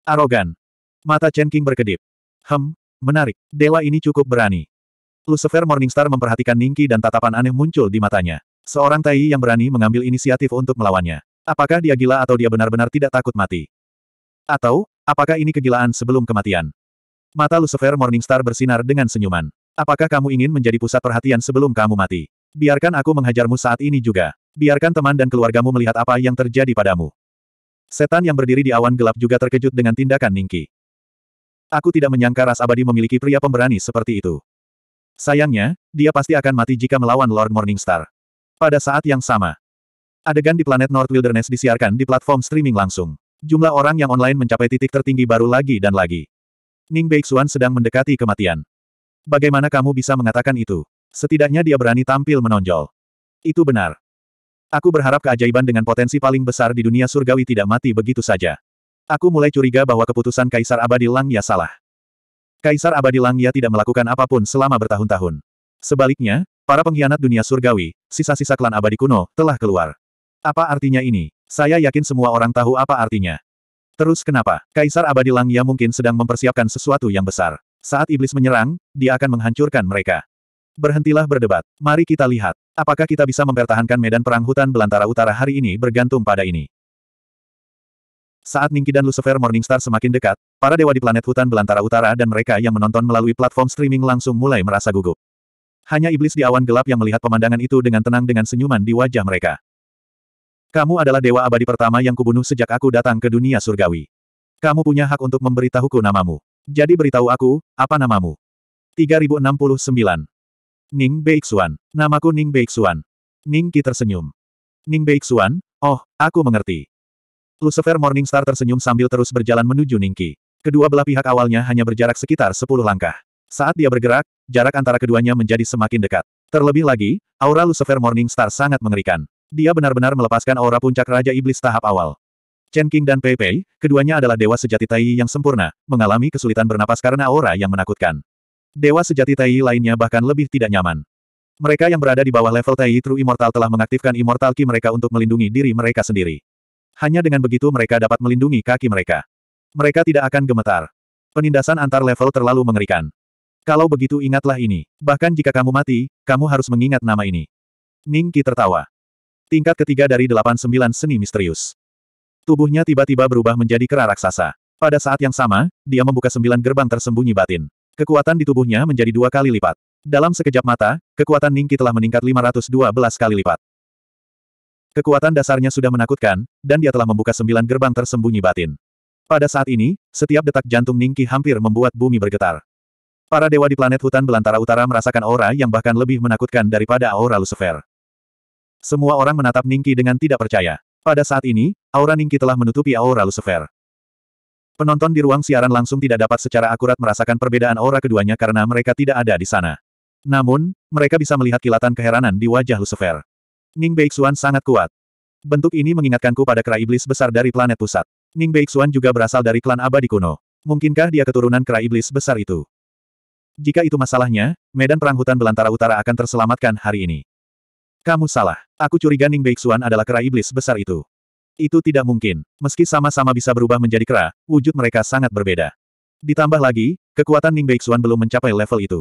Arogan. Mata Chen King berkedip. Hem, menarik. Dewa ini cukup berani. Lucifer Morningstar memperhatikan Ningki dan tatapan aneh muncul di matanya. Seorang tai yang berani mengambil inisiatif untuk melawannya. Apakah dia gila atau dia benar-benar tidak takut mati? Atau, apakah ini kegilaan sebelum kematian? Mata Lucifer Morningstar bersinar dengan senyuman. Apakah kamu ingin menjadi pusat perhatian sebelum kamu mati? Biarkan aku menghajarmu saat ini juga. Biarkan teman dan keluargamu melihat apa yang terjadi padamu. Setan yang berdiri di awan gelap juga terkejut dengan tindakan Ningki. Aku tidak menyangka ras abadi memiliki pria pemberani seperti itu. Sayangnya, dia pasti akan mati jika melawan Lord Morningstar. Pada saat yang sama, adegan di planet North Wilderness disiarkan di platform streaming langsung. Jumlah orang yang online mencapai titik tertinggi baru lagi dan lagi. Ning Beixuan sedang mendekati kematian. Bagaimana kamu bisa mengatakan itu? Setidaknya dia berani tampil menonjol. Itu benar. Aku berharap keajaiban dengan potensi paling besar di dunia surgawi tidak mati begitu saja. Aku mulai curiga bahwa keputusan Kaisar Abadi Lang ya salah. Kaisar Abadi Langya tidak melakukan apapun selama bertahun-tahun. Sebaliknya, para pengkhianat dunia surgawi, sisa-sisa klan abadi kuno, telah keluar. Apa artinya ini? Saya yakin semua orang tahu apa artinya. Terus kenapa? Kaisar Abadi Langya mungkin sedang mempersiapkan sesuatu yang besar. Saat iblis menyerang, dia akan menghancurkan mereka. Berhentilah berdebat. Mari kita lihat. Apakah kita bisa mempertahankan medan perang hutan belantara utara hari ini bergantung pada ini. Saat Ningki dan Lucifer Morningstar semakin dekat, para dewa di planet hutan belantara utara dan mereka yang menonton melalui platform streaming langsung mulai merasa gugup. Hanya iblis di awan gelap yang melihat pemandangan itu dengan tenang dengan senyuman di wajah mereka. Kamu adalah dewa abadi pertama yang kubunuh sejak aku datang ke dunia surgawi. Kamu punya hak untuk memberitahuku namamu. Jadi beritahu aku, apa namamu? 3069. Ning Beixuan. Namaku Ning Beixuan. Ning Ki tersenyum. Ning Beixuan, oh, aku mengerti. Lucifer Morningstar tersenyum sambil terus berjalan menuju Ningki. Kedua belah pihak awalnya hanya berjarak sekitar sepuluh langkah. Saat dia bergerak, jarak antara keduanya menjadi semakin dekat. Terlebih lagi, aura Lucifer Morningstar sangat mengerikan. Dia benar-benar melepaskan aura puncak Raja Iblis tahap awal. Chen King dan Pei Pei, keduanya adalah dewa sejati Tai yang sempurna, mengalami kesulitan bernapas karena aura yang menakutkan. Dewa sejati Tai lainnya bahkan lebih tidak nyaman. Mereka yang berada di bawah level Tai True Immortal telah mengaktifkan Immortal Ki mereka untuk melindungi diri mereka sendiri. Hanya dengan begitu mereka dapat melindungi kaki mereka. Mereka tidak akan gemetar. Penindasan antar level terlalu mengerikan. Kalau begitu ingatlah ini. Bahkan jika kamu mati, kamu harus mengingat nama ini. Ningki tertawa. Tingkat ketiga dari delapan sembilan seni misterius. Tubuhnya tiba-tiba berubah menjadi kera raksasa. Pada saat yang sama, dia membuka sembilan gerbang tersembunyi batin. Kekuatan di tubuhnya menjadi dua kali lipat. Dalam sekejap mata, kekuatan Ningki telah meningkat 512 kali lipat. Kekuatan dasarnya sudah menakutkan, dan dia telah membuka sembilan gerbang tersembunyi batin. Pada saat ini, setiap detak jantung Ningki hampir membuat bumi bergetar. Para dewa di planet hutan belantara utara merasakan aura yang bahkan lebih menakutkan daripada aura Lucifer. Semua orang menatap Ningki dengan tidak percaya. Pada saat ini, aura Ningki telah menutupi aura Lucifer. Penonton di ruang siaran langsung tidak dapat secara akurat merasakan perbedaan aura keduanya karena mereka tidak ada di sana. Namun, mereka bisa melihat kilatan keheranan di wajah Lucifer. Ning Beixuan sangat kuat. Bentuk ini mengingatkanku pada kera iblis besar dari planet pusat. Ning Beixuan juga berasal dari klan abadi kuno. Mungkinkah dia keturunan kera iblis besar itu? Jika itu masalahnya, medan perang hutan belantara utara akan terselamatkan hari ini. Kamu salah. Aku curiga Ning Beixuan adalah kera iblis besar itu. Itu tidak mungkin. Meski sama-sama bisa berubah menjadi kera, wujud mereka sangat berbeda. Ditambah lagi, kekuatan Ning Beixuan belum mencapai level itu.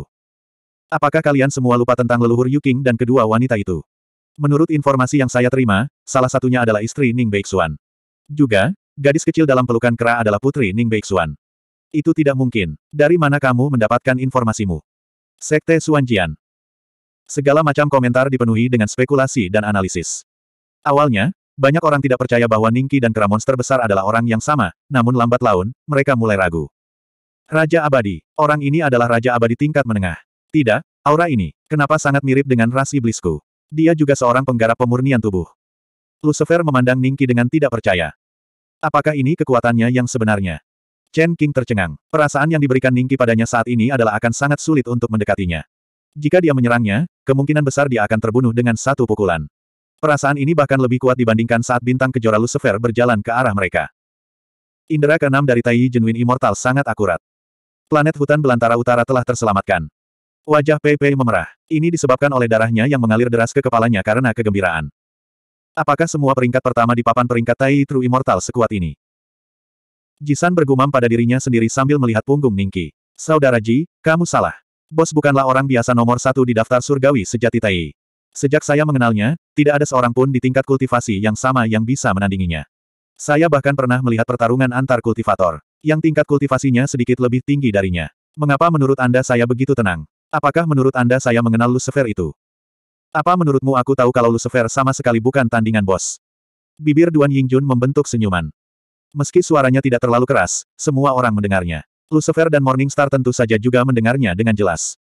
Apakah kalian semua lupa tentang leluhur Yuking dan kedua wanita itu? Menurut informasi yang saya terima, salah satunya adalah istri Ning Beixuan. Juga, gadis kecil dalam pelukan kera adalah putri Ning Beixuan. Itu tidak mungkin. Dari mana kamu mendapatkan informasimu? Sekte Suanjian. Segala macam komentar dipenuhi dengan spekulasi dan analisis. Awalnya, banyak orang tidak percaya bahwa Ningki dan kera monster besar adalah orang yang sama, namun lambat laun, mereka mulai ragu. Raja Abadi. Orang ini adalah Raja Abadi tingkat menengah. Tidak, aura ini, kenapa sangat mirip dengan ras iblisku? Dia juga seorang penggarap pemurnian tubuh. Lucifer memandang Ningki dengan tidak percaya. Apakah ini kekuatannya yang sebenarnya? Chen King tercengang. Perasaan yang diberikan Ningki padanya saat ini adalah akan sangat sulit untuk mendekatinya. Jika dia menyerangnya, kemungkinan besar dia akan terbunuh dengan satu pukulan. Perasaan ini bahkan lebih kuat dibandingkan saat bintang kejora Lucifer berjalan ke arah mereka. Indera keenam dari Taiyi Jenwin Immortal sangat akurat. Planet hutan belantara utara telah terselamatkan. Wajah Pei Pei memerah. Ini disebabkan oleh darahnya yang mengalir deras ke kepalanya karena kegembiraan. Apakah semua peringkat pertama di papan peringkat Tai True Immortal sekuat ini? Jisan bergumam pada dirinya sendiri sambil melihat punggung Ningki. Saudara Ji, kamu salah. Bos bukanlah orang biasa nomor satu di daftar surgawi sejati Tai. Sejak saya mengenalnya, tidak ada seorang pun di tingkat kultivasi yang sama yang bisa menandinginya. Saya bahkan pernah melihat pertarungan antar kultivator, yang tingkat kultivasinya sedikit lebih tinggi darinya. Mengapa menurut Anda saya begitu tenang? Apakah menurut Anda saya mengenal Lucifer itu? Apa menurutmu aku tahu kalau Lucifer sama sekali bukan tandingan bos? Bibir Duan Yingjun membentuk senyuman. Meski suaranya tidak terlalu keras, semua orang mendengarnya. Lucifer dan Morningstar tentu saja juga mendengarnya dengan jelas.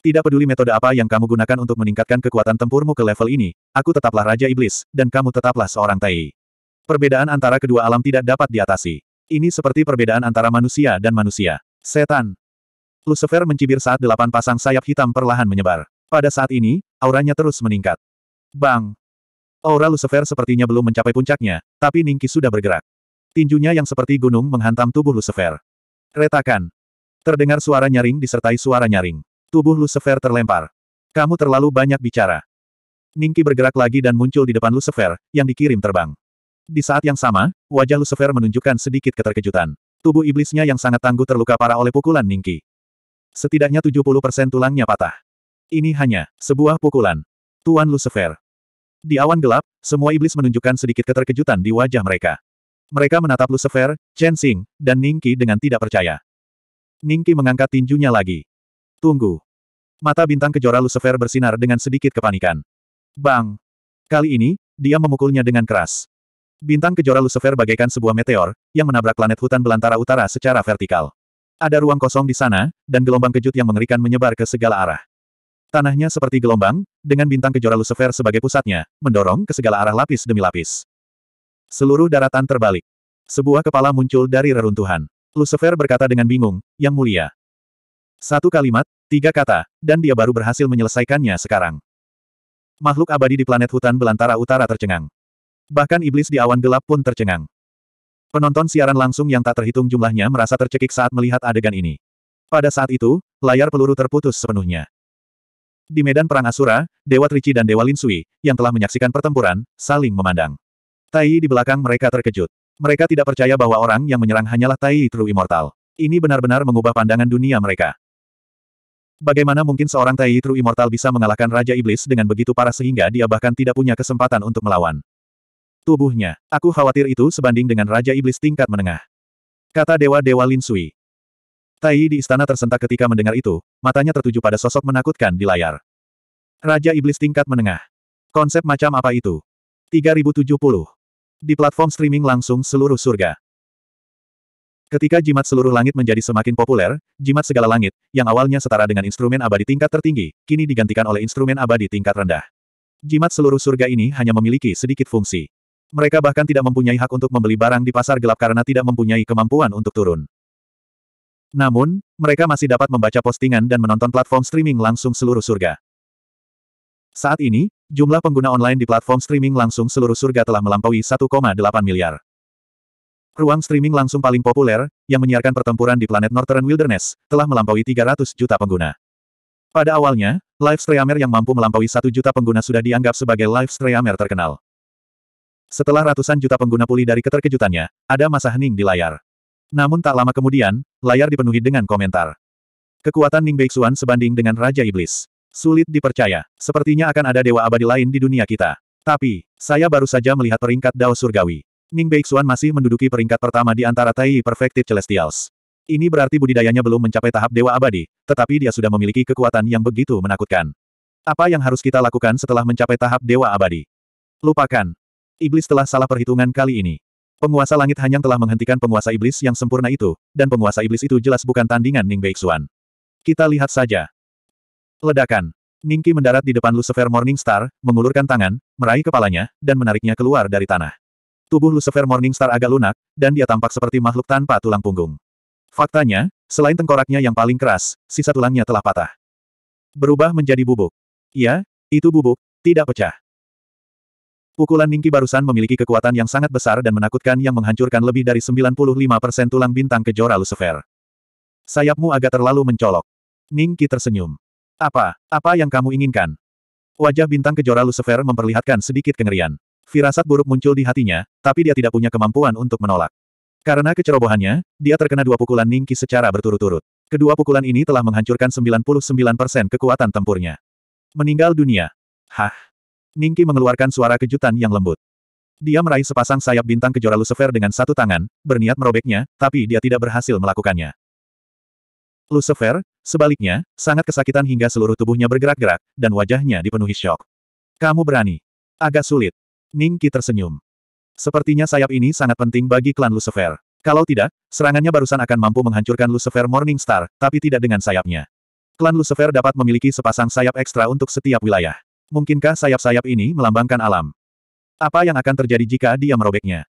Tidak peduli metode apa yang kamu gunakan untuk meningkatkan kekuatan tempurmu ke level ini, aku tetaplah Raja Iblis, dan kamu tetaplah seorang Tai. Perbedaan antara kedua alam tidak dapat diatasi. Ini seperti perbedaan antara manusia dan manusia. Setan, Lucifer mencibir saat delapan pasang sayap hitam perlahan menyebar. Pada saat ini, auranya terus meningkat. Bang! Aura Lucifer sepertinya belum mencapai puncaknya, tapi Ningki sudah bergerak. Tinjunya yang seperti gunung menghantam tubuh Lucifer. Retakan! Terdengar suara nyaring disertai suara nyaring. Tubuh Lucifer terlempar. Kamu terlalu banyak bicara. Ningki bergerak lagi dan muncul di depan Lucifer, yang dikirim terbang. Di saat yang sama, wajah Lucifer menunjukkan sedikit keterkejutan. Tubuh iblisnya yang sangat tangguh terluka parah oleh pukulan Ningki. Setidaknya 70% tulangnya patah. Ini hanya sebuah pukulan. Tuan Lucifer. Di awan gelap, semua iblis menunjukkan sedikit keterkejutan di wajah mereka. Mereka menatap Lucifer, Chen Xing, dan Ningqi dengan tidak percaya. Ningqi mengangkat tinjunya lagi. Tunggu. Mata bintang kejora Lucifer bersinar dengan sedikit kepanikan. Bang! Kali ini, dia memukulnya dengan keras. Bintang kejora Lucifer bagaikan sebuah meteor, yang menabrak planet hutan belantara utara secara vertikal. Ada ruang kosong di sana, dan gelombang kejut yang mengerikan menyebar ke segala arah. Tanahnya seperti gelombang, dengan bintang kejora Lucifer sebagai pusatnya, mendorong ke segala arah lapis demi lapis. Seluruh daratan terbalik. Sebuah kepala muncul dari reruntuhan. Lucifer berkata dengan bingung, Yang Mulia. Satu kalimat, tiga kata, dan dia baru berhasil menyelesaikannya sekarang. Makhluk abadi di planet hutan belantara utara tercengang. Bahkan iblis di awan gelap pun tercengang. Penonton siaran langsung yang tak terhitung jumlahnya merasa tercekik saat melihat adegan ini. Pada saat itu, layar peluru terputus sepenuhnya. Di medan perang Asura, Dewa Trici dan Dewa Linsui, yang telah menyaksikan pertempuran, saling memandang. Tai di belakang mereka terkejut. Mereka tidak percaya bahwa orang yang menyerang hanyalah Tai True Immortal. Ini benar-benar mengubah pandangan dunia mereka. Bagaimana mungkin seorang Tai True Immortal bisa mengalahkan Raja Iblis dengan begitu parah sehingga dia bahkan tidak punya kesempatan untuk melawan? Tubuhnya. Aku khawatir itu sebanding dengan Raja Iblis tingkat menengah. Kata Dewa-Dewa Lin Sui. Tai di istana tersentak ketika mendengar itu, matanya tertuju pada sosok menakutkan di layar. Raja Iblis tingkat menengah. Konsep macam apa itu? 3070. Di platform streaming langsung seluruh surga. Ketika jimat seluruh langit menjadi semakin populer, jimat segala langit, yang awalnya setara dengan instrumen abadi tingkat tertinggi, kini digantikan oleh instrumen abadi tingkat rendah. Jimat seluruh surga ini hanya memiliki sedikit fungsi. Mereka bahkan tidak mempunyai hak untuk membeli barang di pasar gelap karena tidak mempunyai kemampuan untuk turun. Namun, mereka masih dapat membaca postingan dan menonton platform streaming langsung seluruh surga. Saat ini, jumlah pengguna online di platform streaming langsung seluruh surga telah melampaui 1,8 miliar. Ruang streaming langsung paling populer, yang menyiarkan pertempuran di planet Northern Wilderness, telah melampaui 300 juta pengguna. Pada awalnya, live streamer yang mampu melampaui 1 juta pengguna sudah dianggap sebagai live streamer terkenal. Setelah ratusan juta pengguna pulih dari keterkejutannya, ada masa hening di layar. Namun tak lama kemudian, layar dipenuhi dengan komentar. Kekuatan Ning Beixuan sebanding dengan Raja Iblis. Sulit dipercaya, sepertinya akan ada dewa abadi lain di dunia kita. Tapi, saya baru saja melihat peringkat Dao Surgawi. Ning Beixuan masih menduduki peringkat pertama di antara Tai Perfected Celestials. Ini berarti budidayanya belum mencapai tahap dewa abadi, tetapi dia sudah memiliki kekuatan yang begitu menakutkan. Apa yang harus kita lakukan setelah mencapai tahap dewa abadi? Lupakan, Iblis telah salah perhitungan kali ini. Penguasa langit hanya telah menghentikan penguasa iblis yang sempurna itu, dan penguasa iblis itu jelas bukan tandingan Ning Beixuan. Kita lihat saja. Ledakan. Ningki mendarat di depan Lucifer Morningstar, mengulurkan tangan, meraih kepalanya, dan menariknya keluar dari tanah. Tubuh Lucifer Morningstar agak lunak, dan dia tampak seperti makhluk tanpa tulang punggung. Faktanya, selain tengkoraknya yang paling keras, sisa tulangnya telah patah. Berubah menjadi bubuk. Ya, itu bubuk, tidak pecah. Pukulan Ningki barusan memiliki kekuatan yang sangat besar dan menakutkan yang menghancurkan lebih dari 95% tulang bintang kejora Lucifer. Sayapmu agak terlalu mencolok. Ningki tersenyum. Apa? Apa yang kamu inginkan? Wajah bintang kejora Lucifer memperlihatkan sedikit kengerian. Firasat buruk muncul di hatinya, tapi dia tidak punya kemampuan untuk menolak. Karena kecerobohannya, dia terkena dua pukulan Ningki secara berturut-turut. Kedua pukulan ini telah menghancurkan 99% kekuatan tempurnya. Meninggal dunia. Hah? Ningki mengeluarkan suara kejutan yang lembut. Dia meraih sepasang sayap bintang kejora Lucifer dengan satu tangan, berniat merobeknya, tapi dia tidak berhasil melakukannya. Lucifer, sebaliknya, sangat kesakitan hingga seluruh tubuhnya bergerak-gerak, dan wajahnya dipenuhi syok. Kamu berani. Agak sulit. Ningki tersenyum. Sepertinya sayap ini sangat penting bagi klan Lucifer. Kalau tidak, serangannya barusan akan mampu menghancurkan Lucifer Morningstar, tapi tidak dengan sayapnya. Klan Lucifer dapat memiliki sepasang sayap ekstra untuk setiap wilayah. Mungkinkah sayap-sayap ini melambangkan alam? Apa yang akan terjadi jika dia merobeknya?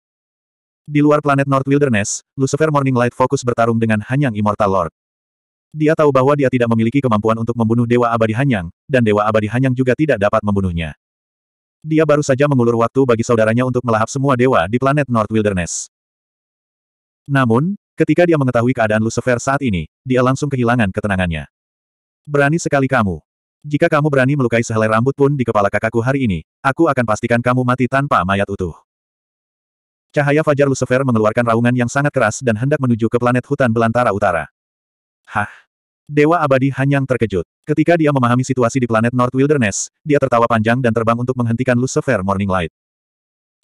Di luar planet North Wilderness, Lucifer Morning Light fokus bertarung dengan Hanyang Immortal Lord. Dia tahu bahwa dia tidak memiliki kemampuan untuk membunuh Dewa Abadi Hanyang, dan Dewa Abadi Hanyang juga tidak dapat membunuhnya. Dia baru saja mengulur waktu bagi saudaranya untuk melahap semua dewa di planet North Wilderness. Namun, ketika dia mengetahui keadaan Lucifer saat ini, dia langsung kehilangan ketenangannya. Berani sekali kamu. Jika kamu berani melukai sehelai rambut pun di kepala kakakku hari ini, aku akan pastikan kamu mati tanpa mayat utuh. Cahaya Fajar Lucifer mengeluarkan raungan yang sangat keras dan hendak menuju ke planet hutan belantara utara. Hah! Dewa abadi Hanyang terkejut. Ketika dia memahami situasi di planet North Wilderness, dia tertawa panjang dan terbang untuk menghentikan Lucifer Morning Light.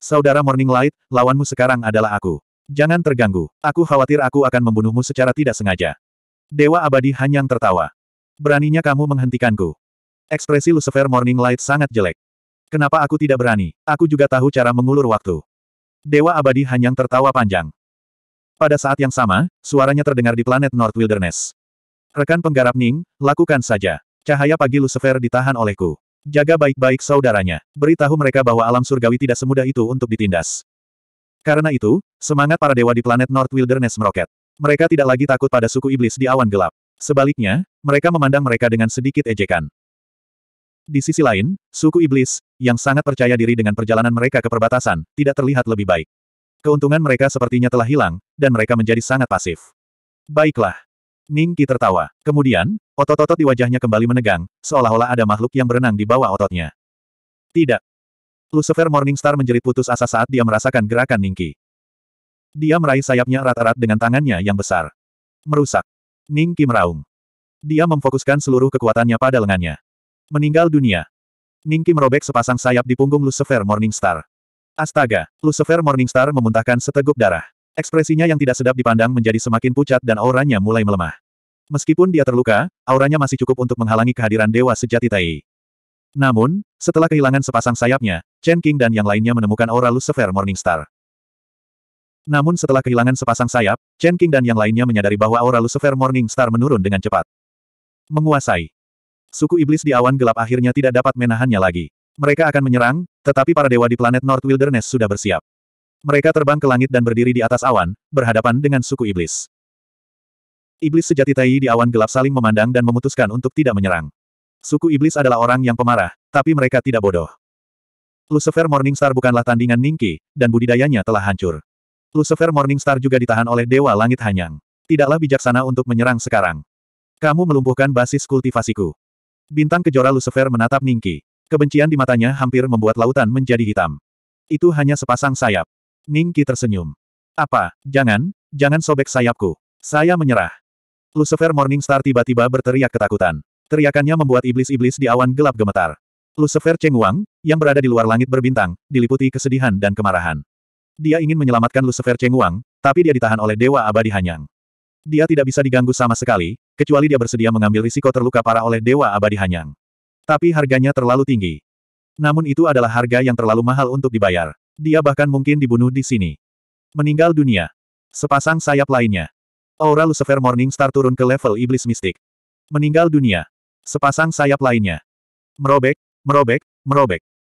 Saudara Morning Light, lawanmu sekarang adalah aku. Jangan terganggu. Aku khawatir aku akan membunuhmu secara tidak sengaja. Dewa abadi Hanyang tertawa. Beraninya kamu menghentikanku. Ekspresi Lucifer Morning Light sangat jelek. Kenapa aku tidak berani? Aku juga tahu cara mengulur waktu. Dewa abadi hanya tertawa panjang. Pada saat yang sama, suaranya terdengar di planet North Wilderness. Rekan penggarap Ning, lakukan saja. Cahaya pagi Lucifer ditahan olehku. Jaga baik-baik saudaranya. Beritahu mereka bahwa alam surgawi tidak semudah itu untuk ditindas. Karena itu, semangat para dewa di planet North Wilderness meroket. Mereka tidak lagi takut pada suku iblis di awan gelap. Sebaliknya, mereka memandang mereka dengan sedikit ejekan. Di sisi lain, suku iblis, yang sangat percaya diri dengan perjalanan mereka ke perbatasan, tidak terlihat lebih baik. Keuntungan mereka sepertinya telah hilang, dan mereka menjadi sangat pasif. Baiklah. Ningki tertawa. Kemudian, otot-otot di wajahnya kembali menegang, seolah-olah ada makhluk yang berenang di bawah ototnya. Tidak. Lucifer Morningstar menjerit putus asa saat dia merasakan gerakan Ningki. Dia meraih sayapnya erat-erat dengan tangannya yang besar. Merusak. Ningki meraung. Dia memfokuskan seluruh kekuatannya pada lengannya. Meninggal dunia. Ningki merobek sepasang sayap di punggung Lucifer Morningstar. Astaga, Lucifer Morningstar memuntahkan seteguk darah. Ekspresinya yang tidak sedap dipandang menjadi semakin pucat dan auranya mulai melemah. Meskipun dia terluka, auranya masih cukup untuk menghalangi kehadiran Dewa Sejati Tai. Namun, setelah kehilangan sepasang sayapnya, Chen King dan yang lainnya menemukan aura Lucifer Morningstar. Namun setelah kehilangan sepasang sayap, Chen King dan yang lainnya menyadari bahwa aura Lucifer Morningstar menurun dengan cepat. Menguasai. Suku iblis di awan gelap akhirnya tidak dapat menahannya lagi. Mereka akan menyerang, tetapi para dewa di planet North Wilderness sudah bersiap. Mereka terbang ke langit dan berdiri di atas awan, berhadapan dengan suku iblis. Iblis sejati Tai di awan gelap saling memandang dan memutuskan untuk tidak menyerang. Suku iblis adalah orang yang pemarah, tapi mereka tidak bodoh. Lucifer Morningstar bukanlah tandingan Ningki, dan budidayanya telah hancur. Lucifer Morningstar juga ditahan oleh Dewa Langit Hanyang. Tidaklah bijaksana untuk menyerang sekarang. Kamu melumpuhkan basis kultivasiku. Bintang kejora Lucifer menatap Ningki. Kebencian di matanya hampir membuat lautan menjadi hitam. Itu hanya sepasang sayap. Ningki tersenyum. Apa, jangan, jangan sobek sayapku. Saya menyerah. Lucifer Morningstar tiba-tiba berteriak ketakutan. Teriakannya membuat iblis-iblis di awan gelap gemetar. Lucifer Cheng Wang, yang berada di luar langit berbintang, diliputi kesedihan dan kemarahan. Dia ingin menyelamatkan Lucifer Cheng Wang, tapi dia ditahan oleh Dewa Abadi Hanyang. Dia tidak bisa diganggu sama sekali, kecuali dia bersedia mengambil risiko terluka parah oleh Dewa Abadi Hanyang. Tapi harganya terlalu tinggi. Namun itu adalah harga yang terlalu mahal untuk dibayar. Dia bahkan mungkin dibunuh di sini. Meninggal dunia. Sepasang sayap lainnya. Aura Lucifer Morningstar turun ke level iblis mistik. Meninggal dunia. Sepasang sayap lainnya. Merobek, merobek, merobek.